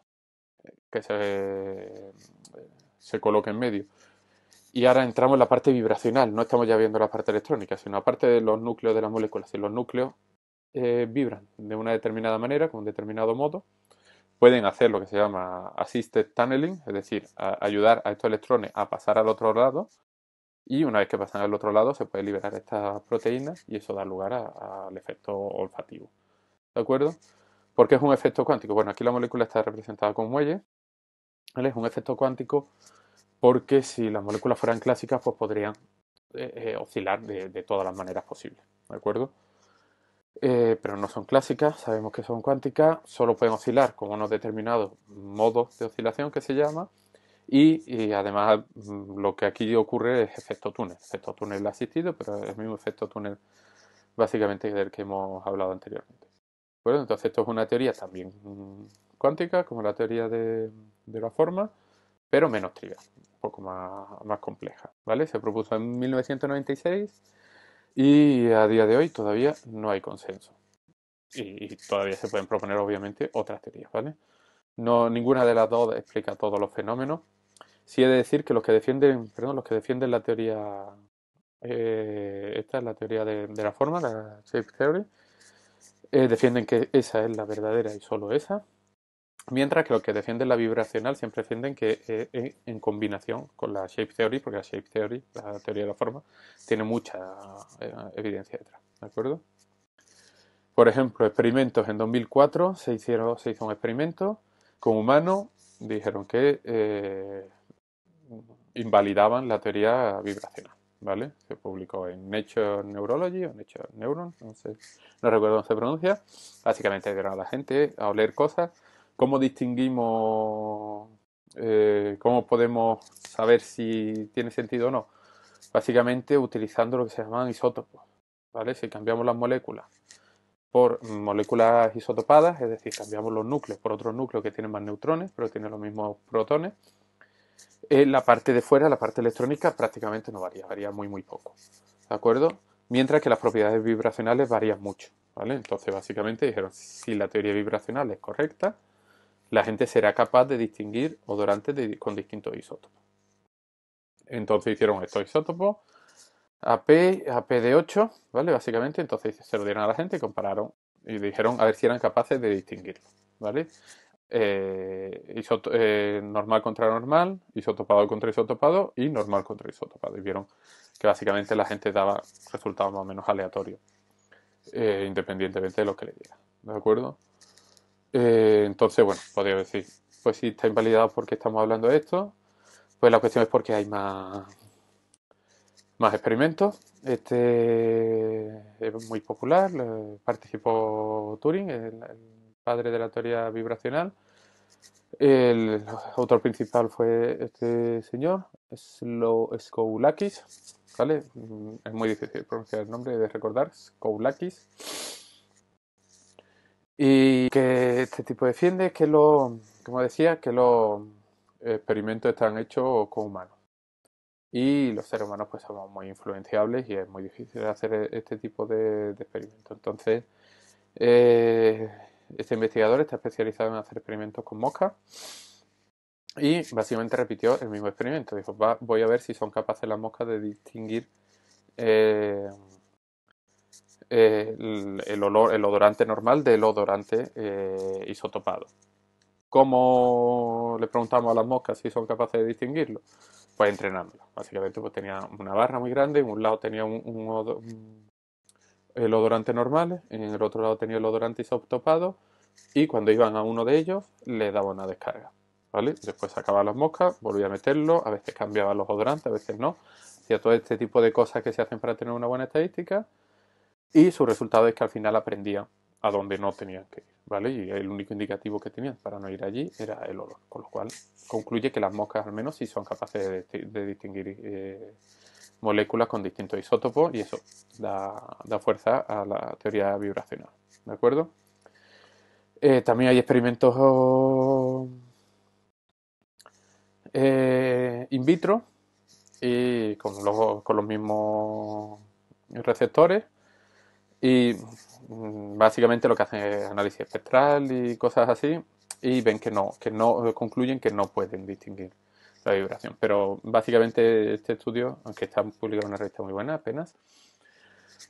eh, que se, eh, se coloque en medio y ahora entramos en la parte vibracional, no estamos ya viendo la parte electrónica, sino la parte de los núcleos de las moléculas. Si los núcleos eh, vibran de una determinada manera, con un determinado modo, pueden hacer lo que se llama assisted tunneling, es decir, ayudar a estos electrones a pasar al otro lado, y una vez que pasan al otro lado se puede liberar estas proteínas y eso da lugar al efecto olfativo. ¿De acuerdo? Porque es un efecto cuántico. Bueno, aquí la molécula está representada con muelle. Es un efecto cuántico porque si las moléculas fueran clásicas, pues podrían eh, eh, oscilar de, todas las maneras posibles, ¿de acuerdo? Eh, pero no son clásicas, sabemos que son cuánticas, solo pueden oscilar con unos determinados modos de oscilación que se llama, y, además mm, lo que aquí ocurre es efecto túnel. Efecto túnel asistido, pero es el mismo efecto túnel básicamente del que hemos hablado anteriormente. Bueno, entonces esto es una teoría también mm, cuántica, como la teoría de la forma, pero menos trivial, un poco más, más compleja. ¿vale? Se propuso en 1996 y a día de hoy todavía no hay consenso. Y, todavía se pueden proponer, obviamente, otras teorías. ¿vale? No, ninguna de las dos explica todos los fenómenos. Sí he de decir que los que defienden, perdón, los que defienden la teoría, eh, esta la teoría de, la forma, la shape theory, eh, defienden que esa es la verdadera y solo esa. Mientras que los que defienden la vibracional siempre defienden que eh, eh, en combinación con la shape theory, porque la shape theory, la teoría de la forma, tiene mucha eh, evidencia detrás. ¿De acuerdo? Por ejemplo, experimentos. En 2004 se, hicieron, se hizo un experimento con humanos. Dijeron que invalidaban la teoría vibracional. ¿Vale? Se publicó en Nature Neurology o Nature Neuron, no, no recuerdo cómo se pronuncia. Básicamente dieron a la gente a oler cosas ¿Cómo distinguimos, eh, cómo podemos saber si tiene sentido o no? Básicamente utilizando lo que se llaman isótopos, ¿vale? Si cambiamos las moléculas por moléculas isotopadas, es decir, cambiamos los núcleos por otros núcleos que tienen más neutrones, pero tienen los mismos protones, eh, la parte de fuera, la parte electrónica, prácticamente no varía, varía muy, muy poco, ¿de acuerdo? Mientras que las propiedades vibracionales varían mucho, ¿vale? Entonces, básicamente dijeron, si la teoría vibracional es correcta, la gente será capaz de distinguir odorantes con distintos isótopos. Entonces hicieron estos isótopos AP, AP de 8, ¿vale? Básicamente, entonces se lo dieron a la gente, y compararon y dijeron a ver si eran capaces de distinguir. ¿vale? Eh, eh, normal contra normal, isotopado contra isotopado y normal contra isotopado. Y vieron que básicamente la gente daba resultados más o menos aleatorios, eh, independientemente de lo que le diera. ¿De acuerdo? Eh, entonces, bueno, podría decir, pues si está invalidado porque estamos hablando de esto, pues la cuestión es porque hay más, más experimentos. Este es muy popular, participó Turing, el, padre de la teoría vibracional. El autor principal fue este señor, Slo Skoulakis, ¿vale? Mm, es muy difícil pronunciar el nombre de recordar, Skoulakis. Y que este tipo defiende que lo como decía, que los experimentos están hechos con humanos. Y los seres humanos pues somos muy influenciables y es muy difícil hacer e-, este tipo de, experimentos. Entonces, eh, este investigador está especializado en hacer experimentos con moscas y básicamente repitió el mismo experimento. Dijo, voy a ver si son capaces las moscas de distinguir eh, eh, el, olor, el odorante normal del odorante eh, isotopado. ¿Cómo le preguntamos a las moscas si son capaces de distinguirlo? Pues entrenándolo. Básicamente pues tenía una barra muy grande, en un lado tenía un, el odorante normal, en el otro lado tenía el odorante isotopado y cuando iban a uno de ellos le daba una descarga. ¿vale? Después sacaba las moscas, volvía a meterlo, a veces cambiaba los odorantes, a veces no. Hacía todo este tipo de cosas que se hacen para tener una buena estadística y su resultado es que al final aprendían a donde no tenían que ir, ¿vale? Y el único indicativo que tenían para no ir allí era el olor, con lo cual concluye que las moscas al menos sí son capaces de, distinguir eh, moléculas con distintos isótopos y eso da, fuerza a la teoría vibracional, ¿de acuerdo? Eh, también hay experimentos eh, in vitro y con con los mismos receptores y mm, básicamente lo que hacen es análisis espectral y cosas así y ven que no, que no concluyen que no pueden distinguir la vibración. Pero básicamente este estudio, aunque está publicado en una revista muy buena apenas,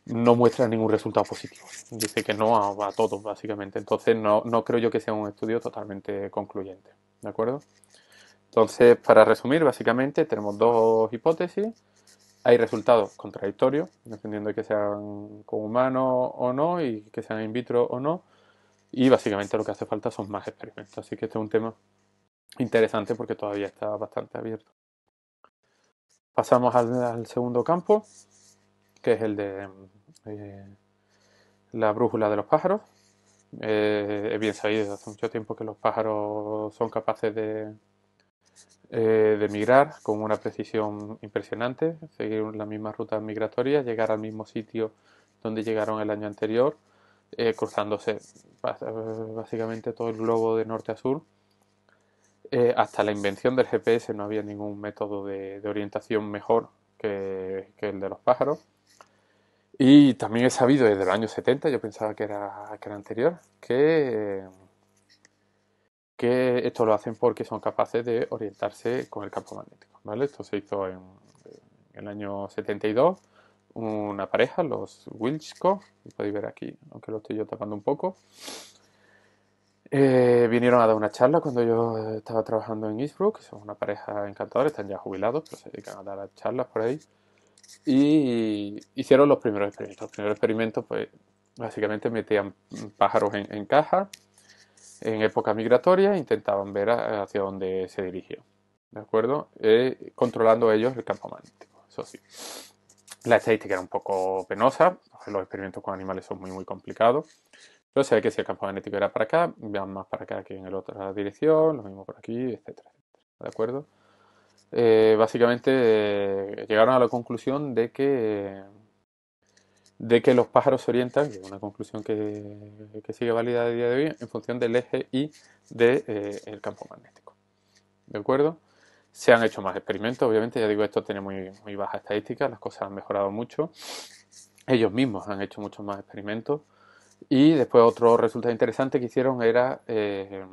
no muestra ningún resultado positivo. Dice que no a, a todos, básicamente. Entonces no, no creo yo que sea un estudio totalmente concluyente. ¿De acuerdo? Entonces, para resumir, básicamente tenemos dos hipótesis. Hay resultados contradictorios, dependiendo de que sean con humanos o no y que sean in vitro o no. Y básicamente lo que hace falta son más experimentos. Así que este es un tema interesante porque todavía está bastante abierto. Pasamos al, segundo campo, que es el de eh, la brújula de los pájaros. Eh, es bien sabido desde hace mucho tiempo que los pájaros son capaces de, eh, de migrar con una precisión impresionante, seguir la misma ruta migratoria, llegar al mismo sitio donde llegaron el año anterior, eh, cruzándose básicamente todo el globo de norte a sur. Eh, hasta la invención del GPS no había ningún método de, orientación mejor que, el de los pájaros. Y también he sabido desde el año 70, yo pensaba que era, que era anterior, que que esto lo hacen porque son capaces de orientarse con el campo magnético. ¿vale? Esto se hizo en, el año 72, una pareja, los Wilchko, podéis ver aquí, aunque lo estoy yo tapando un poco. Eh, vinieron a dar una charla cuando yo estaba trabajando en Eastbrook, son una pareja encantadora, están ya jubilados, pero se dedican a dar charlas por ahí. Y hicieron los primeros experimentos. Los primeros experimentos, pues, básicamente metían pájaros en, en cajas en época migratoria intentaban ver hacia dónde se dirigían, ¿de acuerdo? Eh, controlando ellos el campo magnético, eso sí. La estadística era un poco penosa, los experimentos con animales son muy muy complicados. se ve que si el campo magnético era para acá, vean más para acá que en la otra dirección, lo mismo por aquí, etcétera, ¿de acuerdo? Eh, básicamente eh, llegaron a la conclusión de que de que los pájaros se orientan, que una conclusión que, sigue válida a día de hoy, en función del eje Y del de, eh, campo magnético. ¿De acuerdo? Se han hecho más experimentos, obviamente, ya digo, esto tiene muy, baja estadística, las cosas han mejorado mucho. Ellos mismos han hecho muchos más experimentos. Y después otro resultado interesante que hicieron era eh,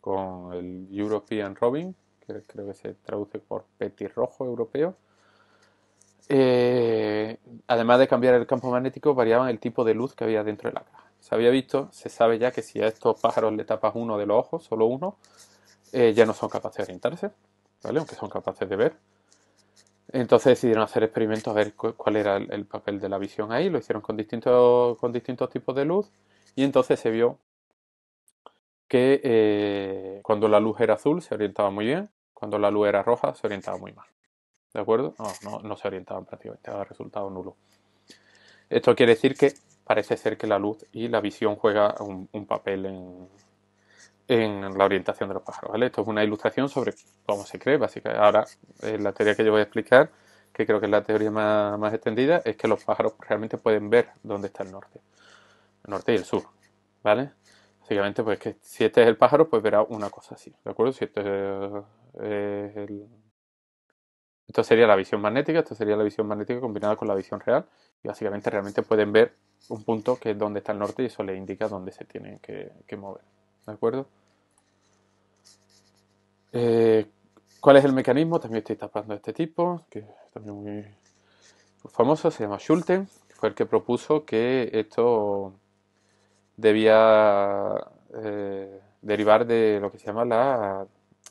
con el European Robin, que creo que se traduce por petirrojo europeo, eh, además de cambiar el campo magnético, variaban el tipo de luz que había dentro de la caja. Se había visto, se sabe ya que si a estos pájaros le tapas uno de los ojos, solo uno, eh, ya no son capaces de orientarse, ¿vale? Aunque son capaces de ver. Entonces decidieron hacer experimentos a ver cuál era el papel de la visión ahí, lo hicieron con distintos, con distintos tipos de luz y entonces se vio que eh, cuando la luz era azul se orientaba muy bien, cuando la luz era roja se orientaba muy mal. ¿De acuerdo? No, no, se orientaban prácticamente, ha resultado nulo. Esto quiere decir que parece ser que la luz y la visión juega un, papel en, la orientación de los pájaros. ¿vale? Esto es una ilustración sobre cómo se cree, básicamente. Ahora, eh, la teoría que yo voy a explicar, que creo que es la teoría más, extendida, es que los pájaros realmente pueden ver dónde está el norte. El norte y el sur. ¿Vale? Básicamente, pues que si este es el pájaro, pues verá una cosa así. ¿De acuerdo? Si este es eh, el esto sería la visión magnética, esto sería la visión magnética combinada con la visión real y básicamente realmente pueden ver un punto que es donde está el norte y eso les indica dónde se tienen que, mover. ¿De acuerdo? Eh, ¿Cuál es el mecanismo? También estoy tapando este tipo, que es también muy famoso, se llama Schulten, fue el que propuso que esto debía eh, derivar de lo que se llama la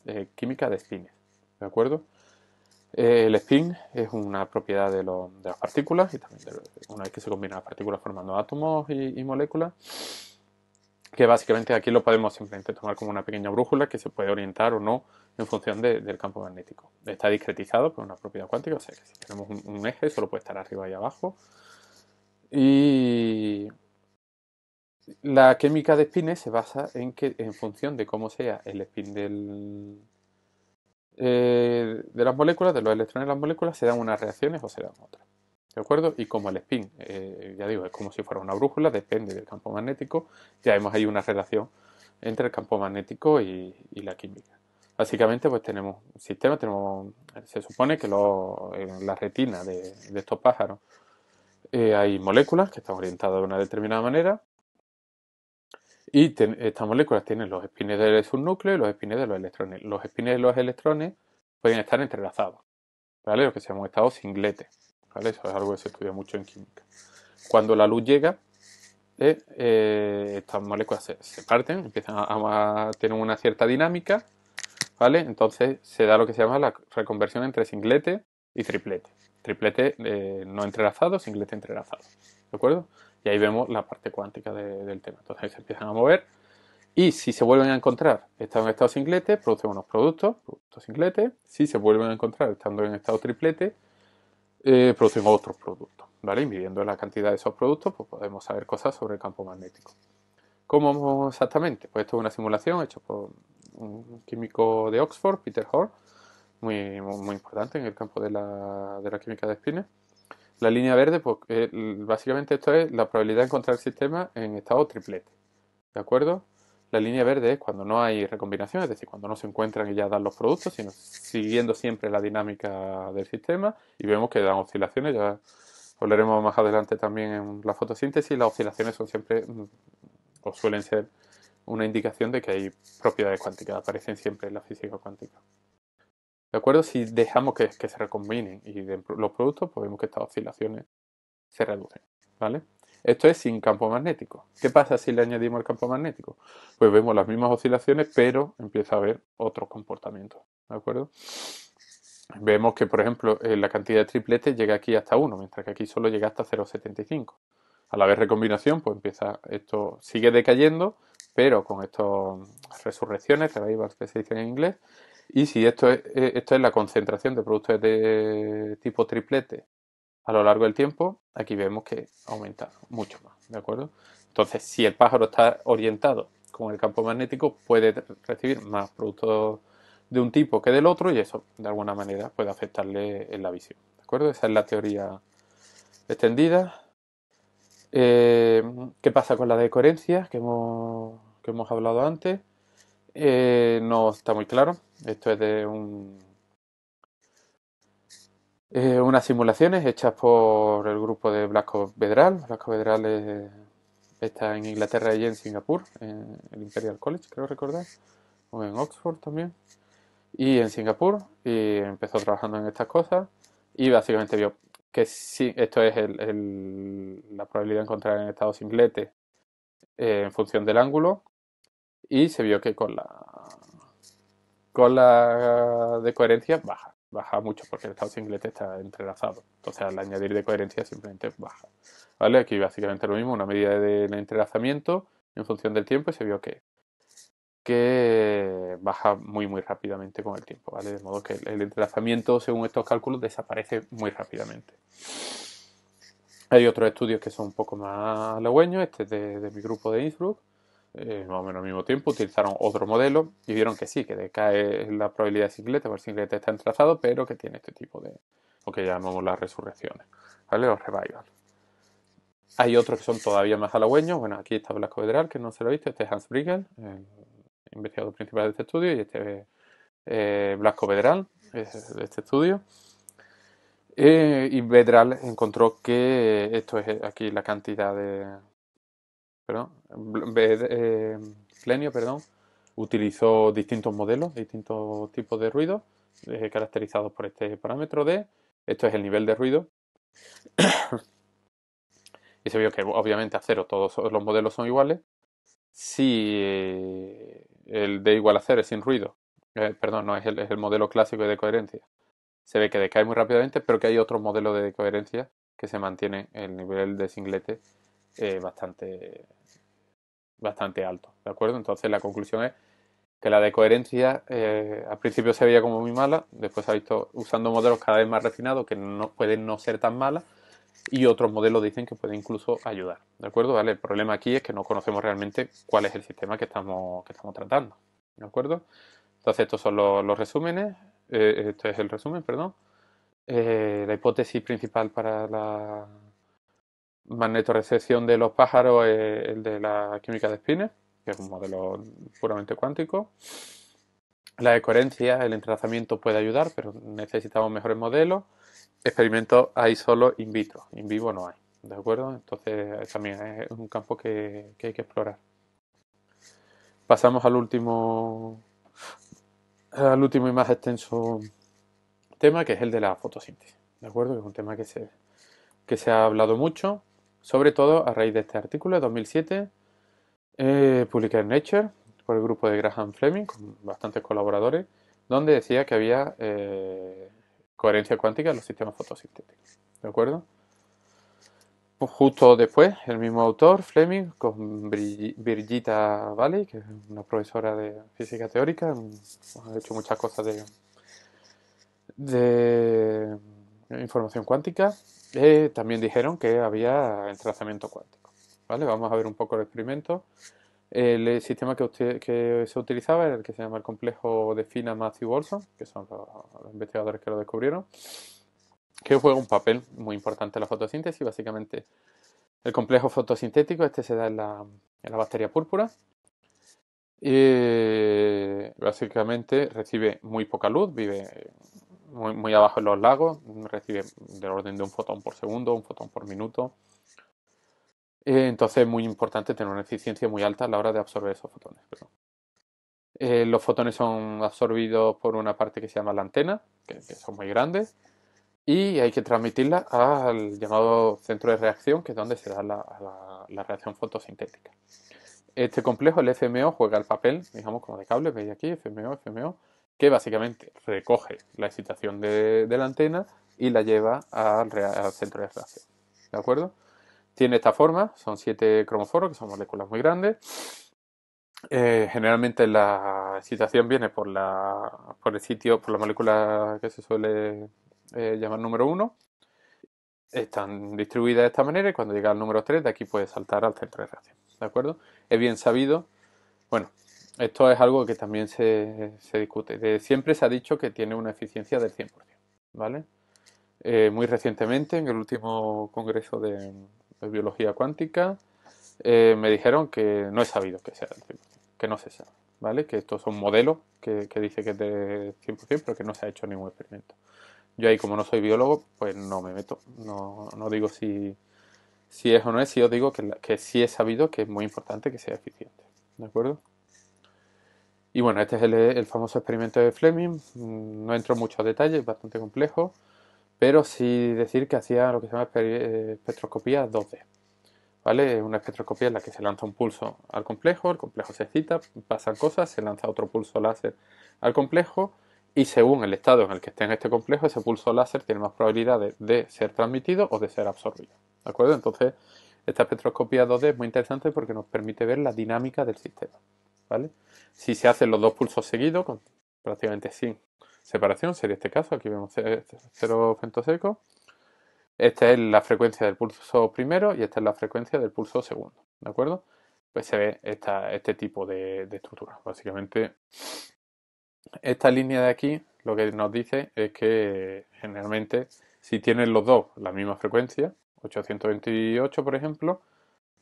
eh, química de espines. ¿De acuerdo? Eh, el spin es una propiedad de, las partículas y también una vez que se combinan las partículas formando átomos y, moléculas, que básicamente aquí lo podemos simplemente tomar como una pequeña brújula que se puede orientar o no en función del campo magnético. Está discretizado por una propiedad cuántica, o sea que si tenemos un, eje solo puede estar arriba y abajo. Y la química de espines se basa en que en función de cómo sea el spin del, eh, de las moléculas, de los electrones de las moléculas, se dan unas reacciones o se dan otras. ¿De acuerdo? Y como el spin, eh, ya digo, es como si fuera una brújula, depende del campo magnético, ya vemos ahí una relación entre el campo magnético y, la química. Básicamente, pues tenemos un sistema, tenemos, se supone que en la retina de, estos pájaros eh, hay moléculas que están orientadas de una determinada manera, y estas moléculas tienen los espines de sus núcleos y los espines de los electrones. Los espines de los electrones pueden estar entrelazados, ¿vale? Lo que se llama estado singlete, ¿vale? Eso es algo que se estudia mucho en química. Cuando la luz llega, eh, eh, estas moléculas se, parten, empiezan a, tener una cierta dinámica, ¿vale? Entonces se da lo que se llama la reconversión entre singlete y triplete. Triplete eh, no entrelazado, singlete entrelazado, ¿de acuerdo? Y ahí vemos la parte cuántica del tema. Entonces se empiezan a mover. Y si se vuelven a encontrar estando en estado singlete, producen unos productos, productos singletes. Si se vuelven a encontrar estando en estado triplete, eh, producen otros productos. ¿vale? Y midiendo la cantidad de esos productos, pues podemos saber cosas sobre el campo magnético. ¿Cómo exactamente? Pues esto es una simulación hecha por un químico de Oxford, Peter Hor muy, muy, importante en el campo de la, química de espines. La línea verde, pues, eh, básicamente esto es la probabilidad de encontrar el sistema en estado triplete. ¿De acuerdo? La línea verde es cuando no hay recombinación, es decir, cuando no se encuentran y ya dan los productos, sino siguiendo siempre la dinámica del sistema y vemos que dan oscilaciones. Ya hablaremos más adelante también en la fotosíntesis. Las oscilaciones son siempre, mm, o suelen ser, una indicación de que hay propiedades cuánticas, aparecen siempre en la física cuántica. ¿De acuerdo? Si dejamos que, se recombinen y los productos, pues vemos que estas oscilaciones se reducen. ¿Vale? Esto es sin campo magnético. ¿Qué pasa si le añadimos el campo magnético? Pues vemos las mismas oscilaciones, pero empieza a haber otros comportamientos. ¿De acuerdo? Vemos que, por ejemplo, eh, la cantidad de tripletes llega aquí hasta 1, mientras que aquí solo llega hasta 0,75. A la vez recombinación, pues empieza, esto sigue decayendo, pero con estas resurrecciones, que se dicen en inglés, y si esto es, eh, esto es la concentración de productos de tipo triplete a lo largo del tiempo, aquí vemos que aumenta mucho más, ¿de acuerdo? Entonces, si el pájaro está orientado con el campo magnético, puede recibir más productos de un tipo que del otro y eso, de alguna manera, puede afectarle en la visión, ¿de acuerdo? Esa es la teoría extendida. Eh, ¿Qué pasa con la decoherencia que hemos, que hemos hablado antes? Eh, no está muy claro. Esto es de eh, unas simulaciones hechas por el grupo de Blasco Vedral. Blasco Vedral está en Inglaterra y en Singapur, en el Imperial College, creo recordar, o en Oxford también, y en Singapur, y empezó trabajando en estas cosas, y básicamente vio que esto es la probabilidad de encontrar en estado singlete eh, en función del ángulo, y se vio que con la la de coherencia baja, baja mucho porque el estado inglés está entrelazado. Entonces al añadir de coherencia simplemente baja. ¿Vale? Aquí básicamente lo mismo, una medida del entrelazamiento en función del tiempo y se vio que, que baja muy muy rápidamente con el tiempo, ¿vale? De modo que el entrelazamiento según estos cálculos desaparece muy rápidamente. Hay otros estudios que son un poco más halagüeños, este es de, de mi grupo de Innsbruck, eh, más o menos al mismo tiempo, utilizaron otro modelo y vieron que sí, que decae la probabilidad de cicleta, porque cicleta está entrelazado, pero que tiene este tipo de, lo que llamamos las resurrecciones, ¿vale? Los revival. Hay otros que son todavía más halagüeños, bueno, aquí está Blasco Vedral, que no se lo he visto, este es Hans Briegel, el investigador principal de este estudio, y este es eh, Blasco Vedral, de este estudio. Eh, y Vedral encontró que esto es aquí la cantidad de, perdón, eh, perdón, utilizó distintos modelos, distintos tipos de ruido eh, caracterizados por este parámetro D. Esto es el nivel de ruido. y se vio que obviamente a cero todos los modelos son iguales. Si eh, el D igual a cero es sin ruido, perdón, no es el, modelo clásico de coherencia, se ve que decae muy rápidamente, pero que hay otro modelo de coherencia que se mantiene el nivel de singlete eh, bastante, bastante alto. ¿De acuerdo? Entonces la conclusión es que la de coherencia eh, al principio se veía como muy mala, después se ha visto usando modelos cada vez más refinados que no pueden no ser tan malas y otros modelos dicen que puede incluso ayudar. ¿De acuerdo? ¿Vale? El problema aquí es que no conocemos realmente cuál es el sistema que estamos, que estamos tratando. ¿De acuerdo? Entonces estos son los, resúmenes. Eh, este es el resumen, perdón. la hipótesis principal para la, magnetorecepción de los pájaros es el de la química de espines, que es un modelo puramente cuántico. La coherencia, el entrelazamiento puede ayudar, pero necesitamos mejores modelos. Experimentos hay solo in vitro, in vivo no hay. ¿De acuerdo? Entonces también es un campo que, hay que explorar. Pasamos al último, al último y más extenso tema, que es el de la fotosíntesis. ¿De acuerdo? es un tema que se, que se ha hablado mucho sobre todo a raíz de este artículo de 2007 eh, publicado en Nature por el grupo de Graham Fleming con bastantes colaboradores, donde decía que había eh, coherencia cuántica en los sistemas fotosintéticos. ¿De acuerdo? Pues justo después, el mismo autor, Fleming, con Birgitta Valley, que es una profesora de física teórica, ha hecho muchas cosas de, de información cuántica, eh, también dijeron que había entrelazamiento cuántico. ¿vale? Vamos a ver un poco el experimento. El eh, sistema que, que se utilizaba era el que se llama el complejo de Fina, y Wilson, que son los, investigadores que lo descubrieron, que juega un papel muy importante en la fotosíntesis. Básicamente, el complejo fotosintético, este se da en la, en la bacteria púrpura, y eh, básicamente recibe muy poca luz, vive muy, abajo en los lagos, recibe del orden de un fotón por segundo, un fotón por minuto. Eh, entonces es muy importante tener una eficiencia muy alta a la hora de absorber esos fotones. Eh, los fotones son absorbidos por una parte que se llama la antena, que, son muy grandes, y hay que transmitirla al llamado centro de reacción, que es donde se da la, la reacción fotosintética. Este complejo, el FMO, juega el papel, digamos, como de cable, veis aquí, FMO, FMO, que básicamente recoge la excitación de, la antena y la lleva al, centro de reacción. ¿De acuerdo? Tiene esta forma, son siete cromoforos, que son moléculas muy grandes. Eh, generalmente la excitación viene por, la, por el sitio, por la molécula que se suele eh, llamar número uno. Están distribuidas de esta manera y cuando llega al número 3, de aquí puede saltar al centro de reacción. ¿De acuerdo? Es bien sabido, bueno, esto es algo que también se, se discute. siempre se ha dicho que tiene una eficiencia del 100%, ¿vale? Eh, muy recientemente, en el último congreso de, biología cuántica, eh, me dijeron que no he sabido que sea del 100%, que no se sabe, ¿vale? Que estos son modelos que, que dice que es del 100%, pero que no se ha hecho ningún experimento. Yo ahí, como no soy biólogo, pues no me meto, no, no digo si, si es o no es, si os digo que, que sí es sabido que es muy importante que sea eficiente, ¿de acuerdo? Y bueno, este es el, famoso experimento de Fleming. No entro en muchos detalles, es bastante complejo, pero sí decir que hacía lo que se llama eh, espectroscopía 2D. ¿Vale? Una espectroscopía en la que se lanza un pulso al complejo, el complejo se excita, pasan cosas, se lanza otro pulso láser al complejo y según el estado en el que esté en este complejo, ese pulso láser tiene más probabilidades de ser transmitido o de ser absorbido. ¿De acuerdo? Entonces, esta espectroscopía 2D es muy interesante porque nos permite ver la dinámica del sistema. Si se hacen los dos pulsos seguidos, prácticamente sin separación, sería este caso, aquí vemos cero centosecos. Esta es la frecuencia del pulso primero y esta es la frecuencia del pulso segundo, ¿de acuerdo? Pues se ve este tipo de estructura. Básicamente, esta línea de aquí lo que nos dice es que generalmente si tienen los dos la misma frecuencia, 828 por ejemplo,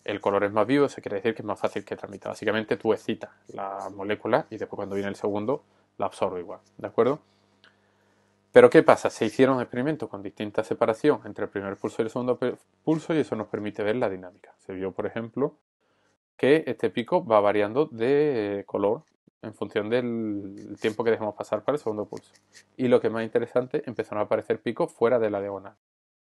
el color es más vivo, eso quiere decir que es más fácil que transmita. Básicamente tú excitas la molécula y después cuando viene el segundo la absorbe igual, ¿de acuerdo? Pero ¿qué pasa? Se hicieron experimentos con distinta separación entre el primer pulso y el segundo pulso y eso nos permite ver la dinámica. Se vio, por ejemplo, que este pico va variando de color en función del tiempo que dejamos pasar para el segundo pulso. Y lo que es más interesante, empezaron a aparecer picos fuera de la diagonal.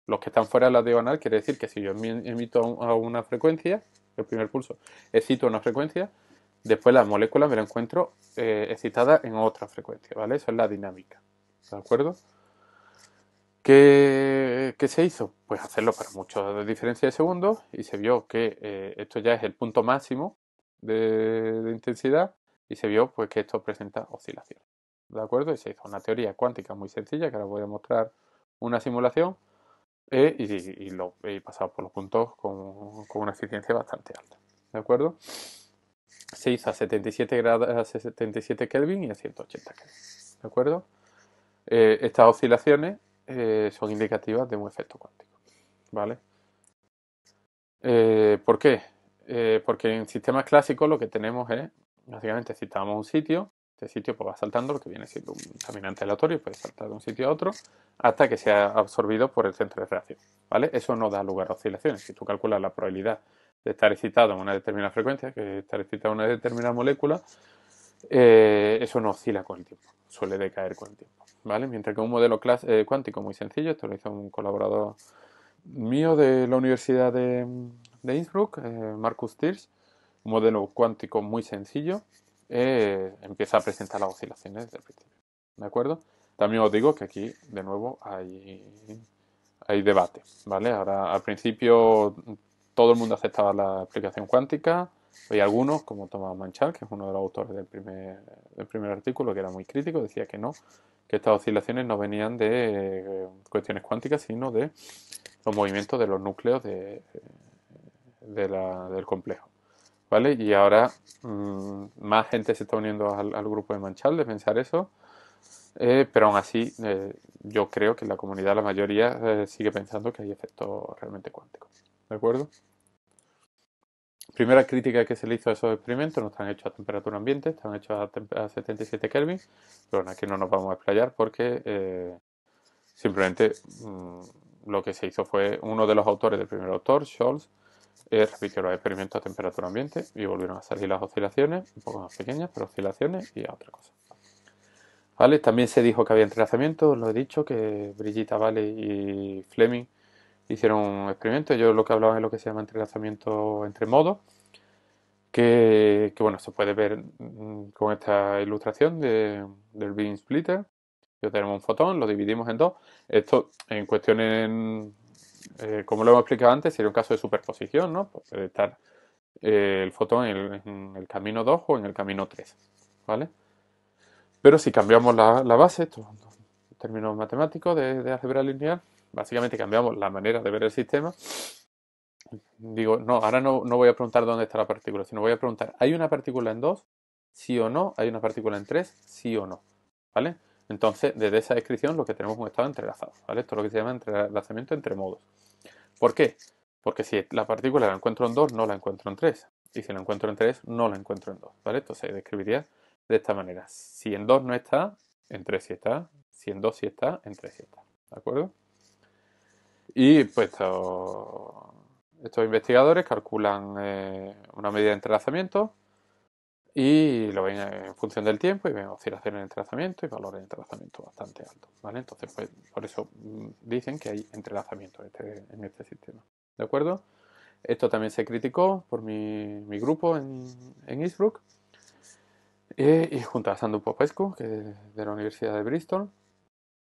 Los que están fuera de la diagonal quiere decir que si yo emito a una frecuencia, el primer pulso, excito una frecuencia, después la molécula me la encuentro eh, excitada en otra frecuencia, ¿vale? Eso es la dinámica, ¿de acuerdo? ¿Qué, se hizo? Pues hacerlo para muchas diferencias de segundos y se vio que eh, esto ya es el punto máximo de, intensidad y se vio pues, que esto presenta oscilación. ¿De acuerdo? Y se hizo una teoría cuántica muy sencilla que ahora voy a mostrar una simulación eh, y, lo he pasado por los puntos con, una eficiencia bastante alta. ¿De acuerdo? Se hizo a 77, grados, Kelvin y a 180 Kelvin. ¿De acuerdo? Eh, estas oscilaciones eh, son indicativas de un efecto cuántico. ¿Vale? ¿Por qué? porque en sistemas clásicos lo que tenemos es, básicamente citamos un sitio, este sitio pues, va saltando, lo que viene siendo un caminante aleatorio, puede saltar de un sitio a otro hasta que sea absorbido por el centro de reacción. ¿vale? Eso no da lugar a oscilaciones. Si tú calculas la probabilidad de estar excitado en una determinada frecuencia, que estar excitado en una determinada molécula, eh, eso no oscila con el tiempo, suele decaer con el tiempo. ¿vale? Mientras que un modelo eh, cuántico muy sencillo, esto lo hizo un colaborador mío de la Universidad de, Innsbruck, eh, Marcus Thiers, un modelo cuántico muy sencillo, eh, empieza a presentar las oscilaciones desde el principio. ¿De acuerdo? También os digo que aquí, de nuevo, hay, debate. ¿Vale? Ahora, al principio, todo el mundo aceptaba la explicación cuántica. Hay algunos, como Tomás Manchal, que es uno de los autores del primer, artículo, que era muy crítico, decía que no, que estas oscilaciones no venían de eh, cuestiones cuánticas, sino de los movimientos de los núcleos del complejo. ¿vale? Y ahora mm, más gente se está uniendo al, grupo de Manchal de pensar eso, eh, pero aún así eh, yo creo que la comunidad, la mayoría, eh, sigue pensando que hay efectos realmente cuánticos, ¿de acuerdo? Primera crítica que se le hizo a esos experimentos no están hechos a temperatura ambiente, están hechos a, 77 Kelvin, pero bueno, aquí no nos vamos a explayar porque simplemente mm, lo que se hizo fue uno de los autores del primer autor, Scholz, eh, repitió que los experimentos a temperatura ambiente y volvieron a salir las oscilaciones, un poco más pequeñas, pero oscilaciones y a otra cosa. ¿Vale? También se dijo que había entrelazamiento, lo he dicho, que brillita vale y Fleming hicieron un experimento. Yo lo que hablaba es lo que se llama entrelazamiento entre modos, que, bueno, se puede ver mm, con esta ilustración del beam splitter. Yo tenemos un fotón, lo dividimos en dos. Esto en cuestiones eh, como lo hemos explicado antes, sería un caso de superposición, ¿no? Pues puede estar eh, el fotón en el, camino 2 o en el camino 3, ¿vale? Pero si cambiamos la, base, estos términos matemáticos de, álgebra lineal, básicamente cambiamos la manera de ver el sistema. Digo, no, ahora no, no, voy a preguntar dónde está la partícula, sino voy a preguntar, ¿hay una partícula en 2? Sí o no. ¿Hay una partícula en 3? Sí o no. ¿Vale? Entonces, desde esa descripción lo que tenemos es un estado entrelazado. ¿vale? Esto es lo que se llama entrelazamiento entre modos. ¿Por qué? Porque si la partícula la encuentro en 2, no la encuentro en 3. Y si la encuentro en 3, no la encuentro en 2. ¿vale? se describiría de esta manera. Si en 2 no está, en 3 sí está. Si en 2 sí está, en 3 sí está. ¿De acuerdo? Y pues estos, investigadores calculan eh, una medida de entrelazamiento y lo ven en función del tiempo y ven oscilaciones en el entrelazamiento y valores de entrelazamiento bastante altos, ¿vale? Entonces, pues, por eso mm, dicen que hay entrelazamiento este, en este, sistema, ¿de acuerdo? Esto también se criticó por mi, grupo en, en Eastbrook y junto a Sandu Popescu, que es de la Universidad de Bristol,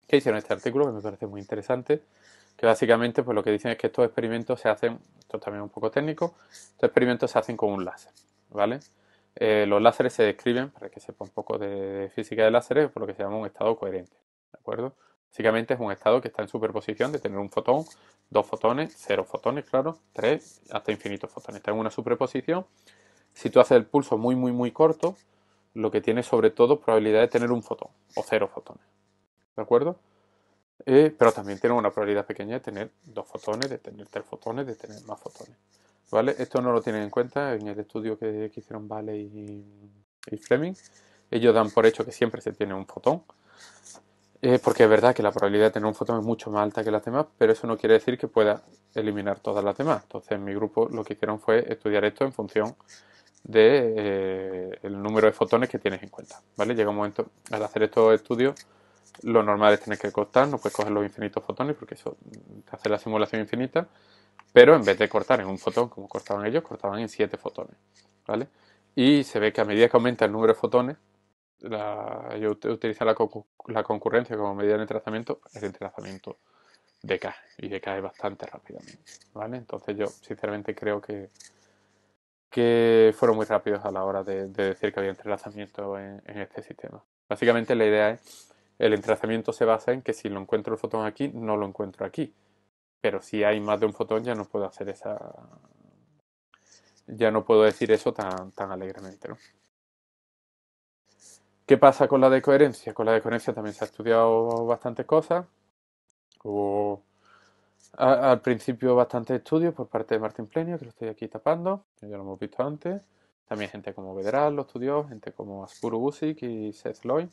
que hicieron este artículo que me parece muy interesante, que básicamente pues lo que dicen es que estos experimentos se hacen, esto también es un poco técnico, estos experimentos se hacen con un láser, ¿vale? Eh, los láseres se describen, para que sepa un poco de física de láseres, por lo que se llama un estado coherente. ¿De acuerdo? Básicamente es un estado que está en superposición de tener un fotón, dos fotones, cero fotones, claro, tres, hasta infinitos fotones. Está en una superposición. Si tú haces el pulso muy, muy, muy corto, lo que tiene sobre todo probabilidad de tener un fotón o cero fotones. ¿De acuerdo? Eh, pero también tiene una probabilidad pequeña de tener dos fotones, de tener tres fotones, de tener más fotones. Esto no lo tienen en cuenta en el estudio que, hicieron Vale y, Fleming. Ellos dan por hecho que siempre se tiene un fotón, porque es verdad que la probabilidad de tener un fotón es mucho más alta que las demás, pero eso no quiere decir que pueda eliminar todas las demás. Entonces, en mi grupo lo que hicieron fue estudiar esto en función de eh, el número de fotones que tienes en cuenta, ¿vale? Llega un momento, al hacer estos estudios, lo normal es tener que cortar, no puedes coger los infinitos fotones porque eso hace la simulación infinita pero en vez de cortar en un fotón, como cortaban ellos, cortaban en siete fotones. ¿Vale? Y se ve que a medida que aumenta el número de fotones, yo utilizo la, concurrencia como medida de entrelazamiento, el entrelazamiento decae y decae bastante rápidamente. ¿vale? Entonces yo sinceramente creo que, que fueron muy rápidos a la hora de, decir que había entrelazamiento en, este sistema. Básicamente la idea es, el entrelazamiento se basa en que si lo encuentro el fotón aquí, no lo encuentro aquí. Pero si hay más de un fotón ya no puedo hacer esa... Ya no puedo decir eso tan, tan alegremente, ¿no? ¿Qué pasa con la decoherencia? Con la decoherencia también se ha estudiado bastantes cosas. Hubo al principio bastantes estudios por parte de Martin Plenio, que lo estoy aquí tapando, ya lo hemos visto antes. También gente como Vedral lo estudió, gente como Aspuru Busic y Seth Lloyd.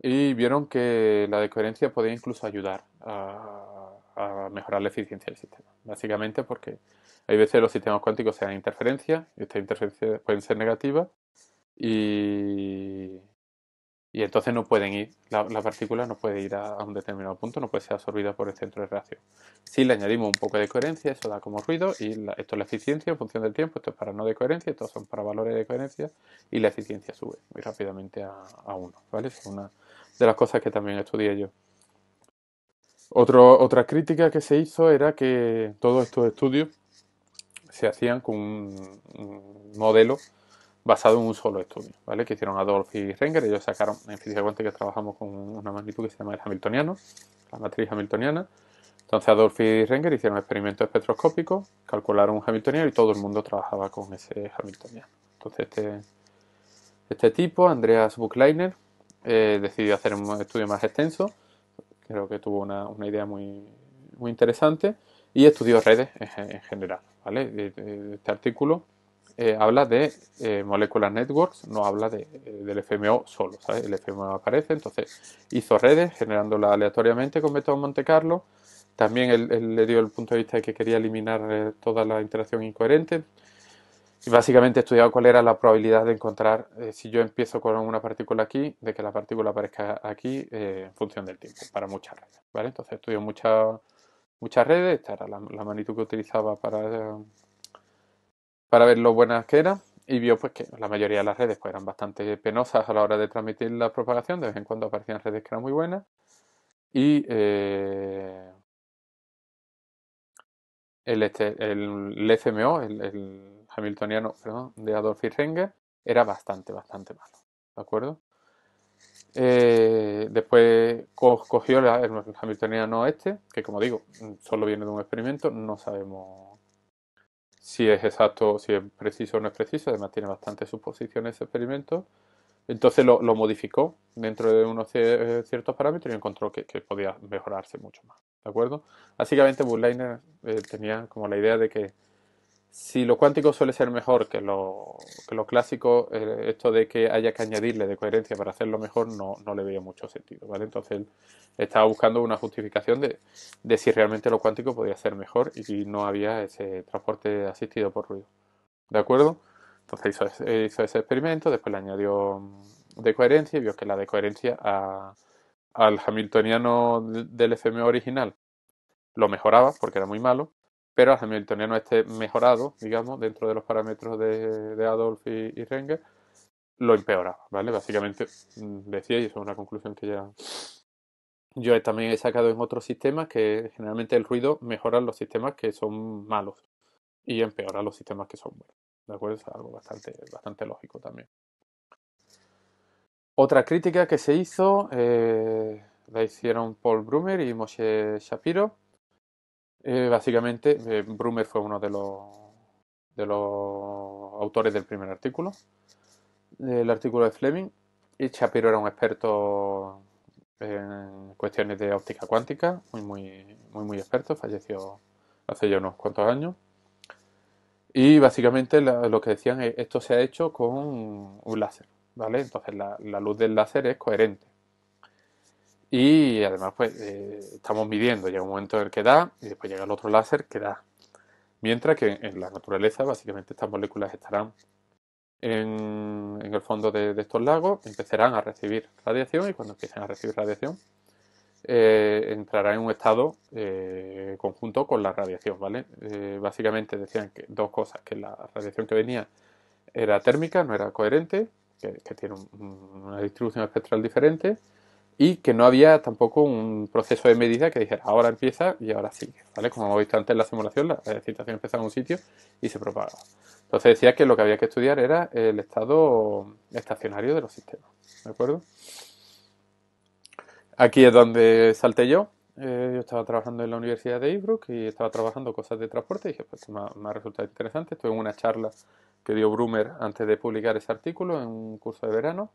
Y vieron que la decoherencia podía incluso ayudar a a mejorar la eficiencia del sistema. Básicamente porque hay veces los sistemas cuánticos se dan interferencias, y estas interferencias pueden ser negativas, y, y entonces no pueden ir, la, partícula no puede ir a, un determinado punto, no puede ser absorbida por el centro de reacción. Si le añadimos un poco de coherencia, eso da como ruido, y esto es la eficiencia en función del tiempo, esto es para no de coherencia, estos son para valores de coherencia, y la eficiencia sube muy rápidamente a, uno, ¿vale? Es una de las cosas que también estudié yo. Otro, otra crítica que se hizo era que todos estos estudios se hacían con un, modelo basado en un solo estudio, ¿vale? Que hicieron Adolf y Renger, ellos sacaron en física cuántica trabajamos con una magnitud que se llama el hamiltoniano, la matriz hamiltoniana. Entonces Adolf y Renger hicieron experimentos espectroscópicos, calcularon un hamiltoniano y todo el mundo trabajaba con ese hamiltoniano. Entonces este, este tipo, Andreas Buchleiner, eh, decidió hacer un estudio más extenso creo que tuvo una, una idea muy, muy interesante y estudió redes en, general. ¿vale? Este artículo eh, habla de moléculas eh, molecular networks, no habla de, eh, del FMO solo. El FMO aparece, entonces hizo redes generándolas aleatoriamente con método Monte Carlo. También le dio el punto de vista de que quería eliminar toda la interacción incoherente. Y básicamente he estudiado cuál era la probabilidad de encontrar, eh, si yo empiezo con una partícula aquí, de que la partícula aparezca aquí eh, en función del tiempo, para muchas redes. ¿vale? Entonces estudio muchas muchas redes, esta era la, la, magnitud que utilizaba para, para ver lo buenas que eran, y vio pues que la mayoría de las redes pues, eran bastante penosas a la hora de transmitir la propagación, de vez en cuando aparecían redes que eran muy buenas, y eh, el, este, el, el FMO, el hamiltoniano perdón, de Adolf Hitzinger era bastante, bastante malo. ¿De acuerdo? Eh, después cogió el hamiltoniano este, que como digo, solo viene de un experimento, no sabemos si es exacto, si es preciso o no es preciso, además tiene bastantes suposiciones ese experimento. Entonces lo, modificó dentro de unos eh, ciertos parámetros y encontró que, podía mejorarse mucho más. ¿De acuerdo? Básicamente, Bulliner eh, tenía como la idea de que si lo cuántico suele ser mejor que lo, que lo clásico, eh, esto de que haya que añadirle de coherencia para hacerlo mejor no, no le veía mucho sentido, ¿vale? Entonces él estaba buscando una justificación de, de, si realmente lo cuántico podía ser mejor y si no había ese transporte asistido por ruido, ¿de acuerdo? Entonces hizo, ese experimento, después le añadió mm, de coherencia y vio que la de coherencia al hamiltoniano del FM original lo mejoraba porque era muy malo pero hace no esté mejorado, digamos, dentro de los parámetros de, Adolf y, Renger, lo empeora, ¿vale? Básicamente mm, decía, y eso es una conclusión que ya yo también he sacado en otros sistemas, que generalmente el ruido mejora los sistemas que son malos y empeora los sistemas que son buenos, ¿de acuerdo? Es algo bastante, bastante lógico también. Otra crítica que se hizo, eh, la hicieron Paul Brumer y Moshe Shapiro, eh, básicamente, eh, Brumer fue uno de los, de los autores del primer artículo, el artículo de Fleming, y Shapiro era un experto en cuestiones de óptica cuántica, muy, muy, muy, muy experto, falleció hace ya unos cuantos años. Y básicamente lo que decían es, esto se ha hecho con un láser, ¿vale? Entonces la luz del láser es coherente y además pues eh, estamos midiendo, llega un momento en el que da y después llega el otro láser que da. Mientras que en la naturaleza básicamente estas moléculas estarán en, el fondo de, estos lagos, empezarán a recibir radiación y cuando empiecen a recibir radiación entrarán eh, entrará en un estado eh, conjunto con la radiación, básicamente decían que dos cosas, que la radiación que venía era térmica, no era coherente, que, tiene una distribución espectral diferente, y que no había tampoco un proceso de medida que dijera ahora empieza y ahora sigue, ¿vale? Como hemos visto antes en la simulación, la excitación empezaba en un sitio y se propagaba. Entonces decía que lo que había que estudiar era el estado estacionario de los sistemas, ¿de acuerdo? Aquí es donde salté yo. Eh, yo estaba trabajando en la Universidad de ibrook y estaba trabajando cosas de transporte y dije, pues me me ha resultado interesante. Estuve en una charla que dio Brumer antes de publicar ese artículo en un curso de verano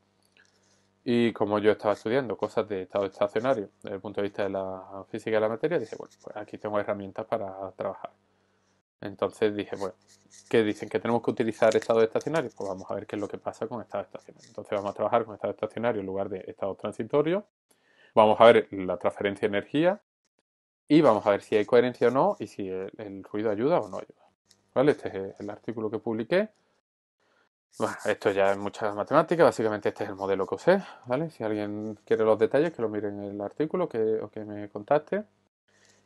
y como yo estaba estudiando cosas de estado estacionario desde el punto de vista de la física de la materia, dije, bueno, pues aquí tengo herramientas para trabajar. Entonces dije, bueno, ¿qué dicen? ¿Que tenemos que utilizar estado estacionario? Pues vamos a ver qué es lo que pasa con estado estacionario. Entonces vamos a trabajar con estado estacionario en lugar de estado transitorio. Vamos a ver la transferencia de energía y vamos a ver si hay coherencia o no y si el, el ruido ayuda o no ayuda. ¿Vale? Este es el artículo que publiqué esto ya es mucha matemática, básicamente este es el modelo que usé, ¿vale? Si alguien quiere los detalles, que lo mire en el artículo que, o que me contacte.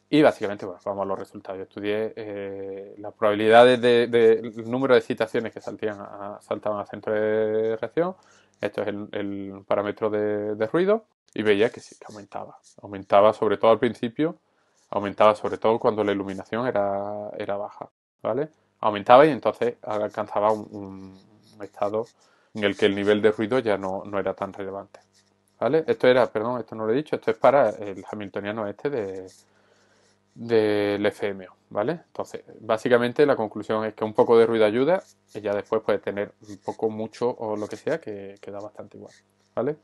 Y básicamente, bueno, vamos a los resultados. estudié eh, las probabilidades del de, número de citaciones que saltían saltaban a centro de reacción. Esto es el, parámetro de, ruido. Y veía que sí, que aumentaba. Aumentaba sobre todo al principio. Aumentaba sobre todo cuando la iluminación era, era baja. ¿Vale? Aumentaba y entonces alcanzaba un estado en el que el nivel de ruido ya no, no era tan relevante. ¿Vale? Esto era, perdón, esto no lo he dicho, esto es para el Hamiltoniano este de del FMO, ¿vale? Entonces, básicamente la conclusión es que un poco de ruido ayuda y ya después puede tener un poco, mucho o lo que sea, que, queda bastante igual, ¿vale?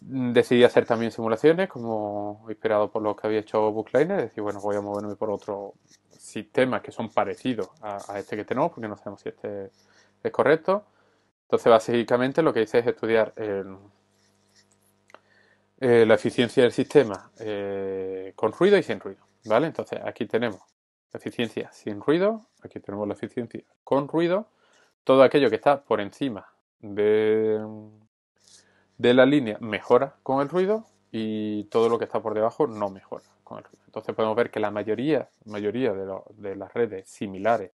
Decidí hacer también simulaciones, como esperado por lo que había hecho Bookliner, decir, bueno, voy a moverme por otro sistema que son parecidos a este que tenemos, porque no sabemos si este ¿Es correcto? Entonces, básicamente lo que hice es estudiar eh, eh, la eficiencia del sistema eh, con ruido y sin ruido. ¿Vale? Entonces, aquí tenemos la eficiencia sin ruido, aquí tenemos la eficiencia con ruido, todo aquello que está por encima de, de la línea mejora con el ruido y todo lo que está por debajo no mejora con el ruido. Entonces podemos ver que la mayoría, mayoría de las redes similares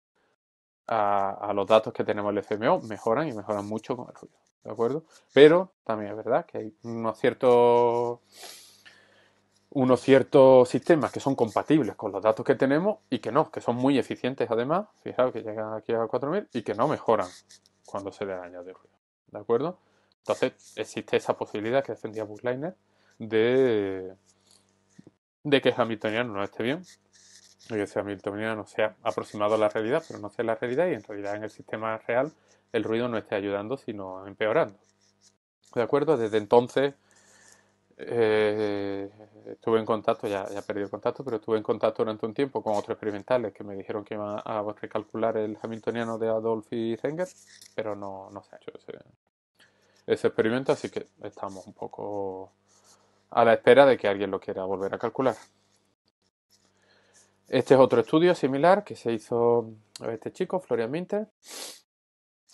a, los datos que tenemos el FMO mejoran y mejoran mucho con el ruido, ¿de acuerdo? Pero también es verdad que hay unos ciertos unos ciertos sistemas que son compatibles con los datos que tenemos y que no, que son muy eficientes además, fijaos que llegan aquí a 4000 y que no mejoran cuando se le añade ruido, ¿de acuerdo? Entonces existe esa posibilidad que defendía Bookliner de, de que Hamiltoniano no esté bien, o sea Hamiltoniano no sea aproximado a la realidad, pero no sea la realidad y en realidad en el sistema real el ruido no esté ayudando sino empeorando. ¿De acuerdo? Desde entonces eh, estuve en contacto, ya, ya perdido el contacto, pero estuve en contacto durante un tiempo con otros experimentales que me dijeron que iban a recalcular el Hamiltoniano de y Zenger, pero no, no se ha hecho ese experimento, así que estamos un poco a la espera de que alguien lo quiera volver a calcular. Este es otro estudio similar que se hizo este chico, Florian Minter.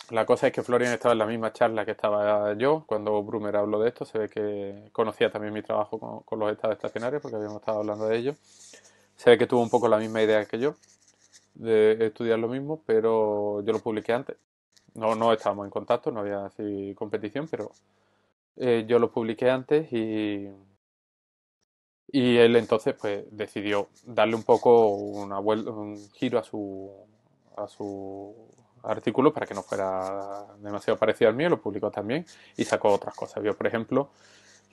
La cosa es que Florian estaba en la misma charla que estaba yo cuando Brumer habló de esto. Se ve que conocía también mi trabajo con, los estados estacionarios porque habíamos estado hablando de ellos. Se ve que tuvo un poco la misma idea que yo de estudiar lo mismo, pero yo lo publiqué antes. No, no estábamos en contacto, no había así competición, pero eh, yo lo publiqué antes y y él entonces pues decidió darle un poco una un giro a su, artículo para que no fuera demasiado parecido al mío, lo publicó también y sacó otras cosas. Vio, por ejemplo,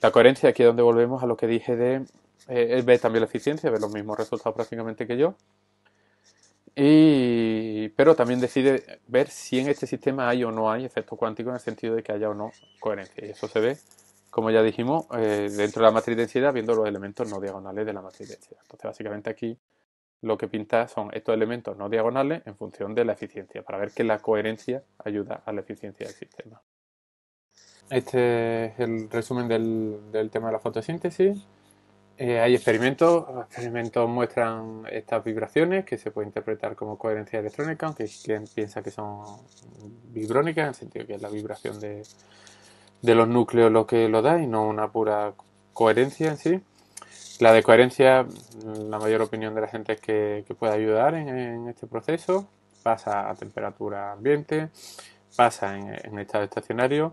la coherencia, aquí es donde volvemos a lo que dije de... Eh, él ve también la eficiencia, ve los mismos resultados prácticamente que yo. Y, pero también decide ver si en este sistema hay o no hay efecto cuántico en el sentido de que haya o no coherencia. Y eso se ve como ya dijimos, eh, dentro de la matriz de densidad, viendo los elementos no diagonales de la matriz de densidad. Entonces, básicamente aquí lo que pinta son estos elementos no diagonales en función de la eficiencia, para ver que la coherencia ayuda a la eficiencia del sistema. Este es el resumen del, tema de la fotosíntesis. Eh, hay experimentos, experimentos muestran estas vibraciones que se puede interpretar como coherencia electrónica, aunque quien piensa que son vibrónicas, en el sentido que es la vibración de, de los núcleos lo que lo da y no una pura coherencia en sí. La de coherencia, mm, la mayor opinión de la gente es que, puede ayudar en, este proceso. Pasa a temperatura ambiente, pasa en, estado estacionario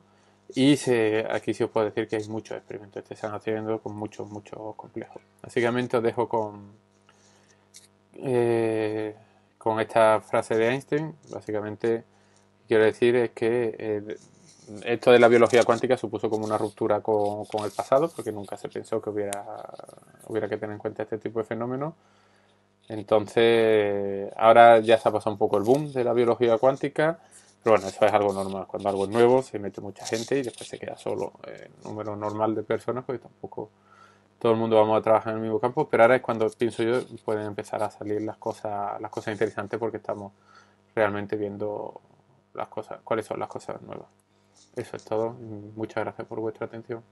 y se, aquí sí os puedo decir que hay muchos experimentos que este se están haciendo con muchos, muchos complejos. Básicamente os dejo con, eh, con esta frase de Einstein. Básicamente quiero decir es que eh, esto de la biología cuántica supuso como una ruptura con, el pasado, porque nunca se pensó que hubiera, hubiera que tener en cuenta este tipo de fenómenos. Entonces, ahora ya se ha pasado un poco el boom de la biología cuántica, pero bueno, eso es algo normal. Cuando algo es nuevo, se mete mucha gente y después se queda solo el número normal de personas, porque tampoco todo el mundo vamos a trabajar en el mismo campo, pero ahora es cuando pienso yo pueden empezar a salir las cosas, las cosas interesantes porque estamos realmente viendo las cosas, cuáles son las cosas nuevas. Eso es todo. Muchas gracias por vuestra atención.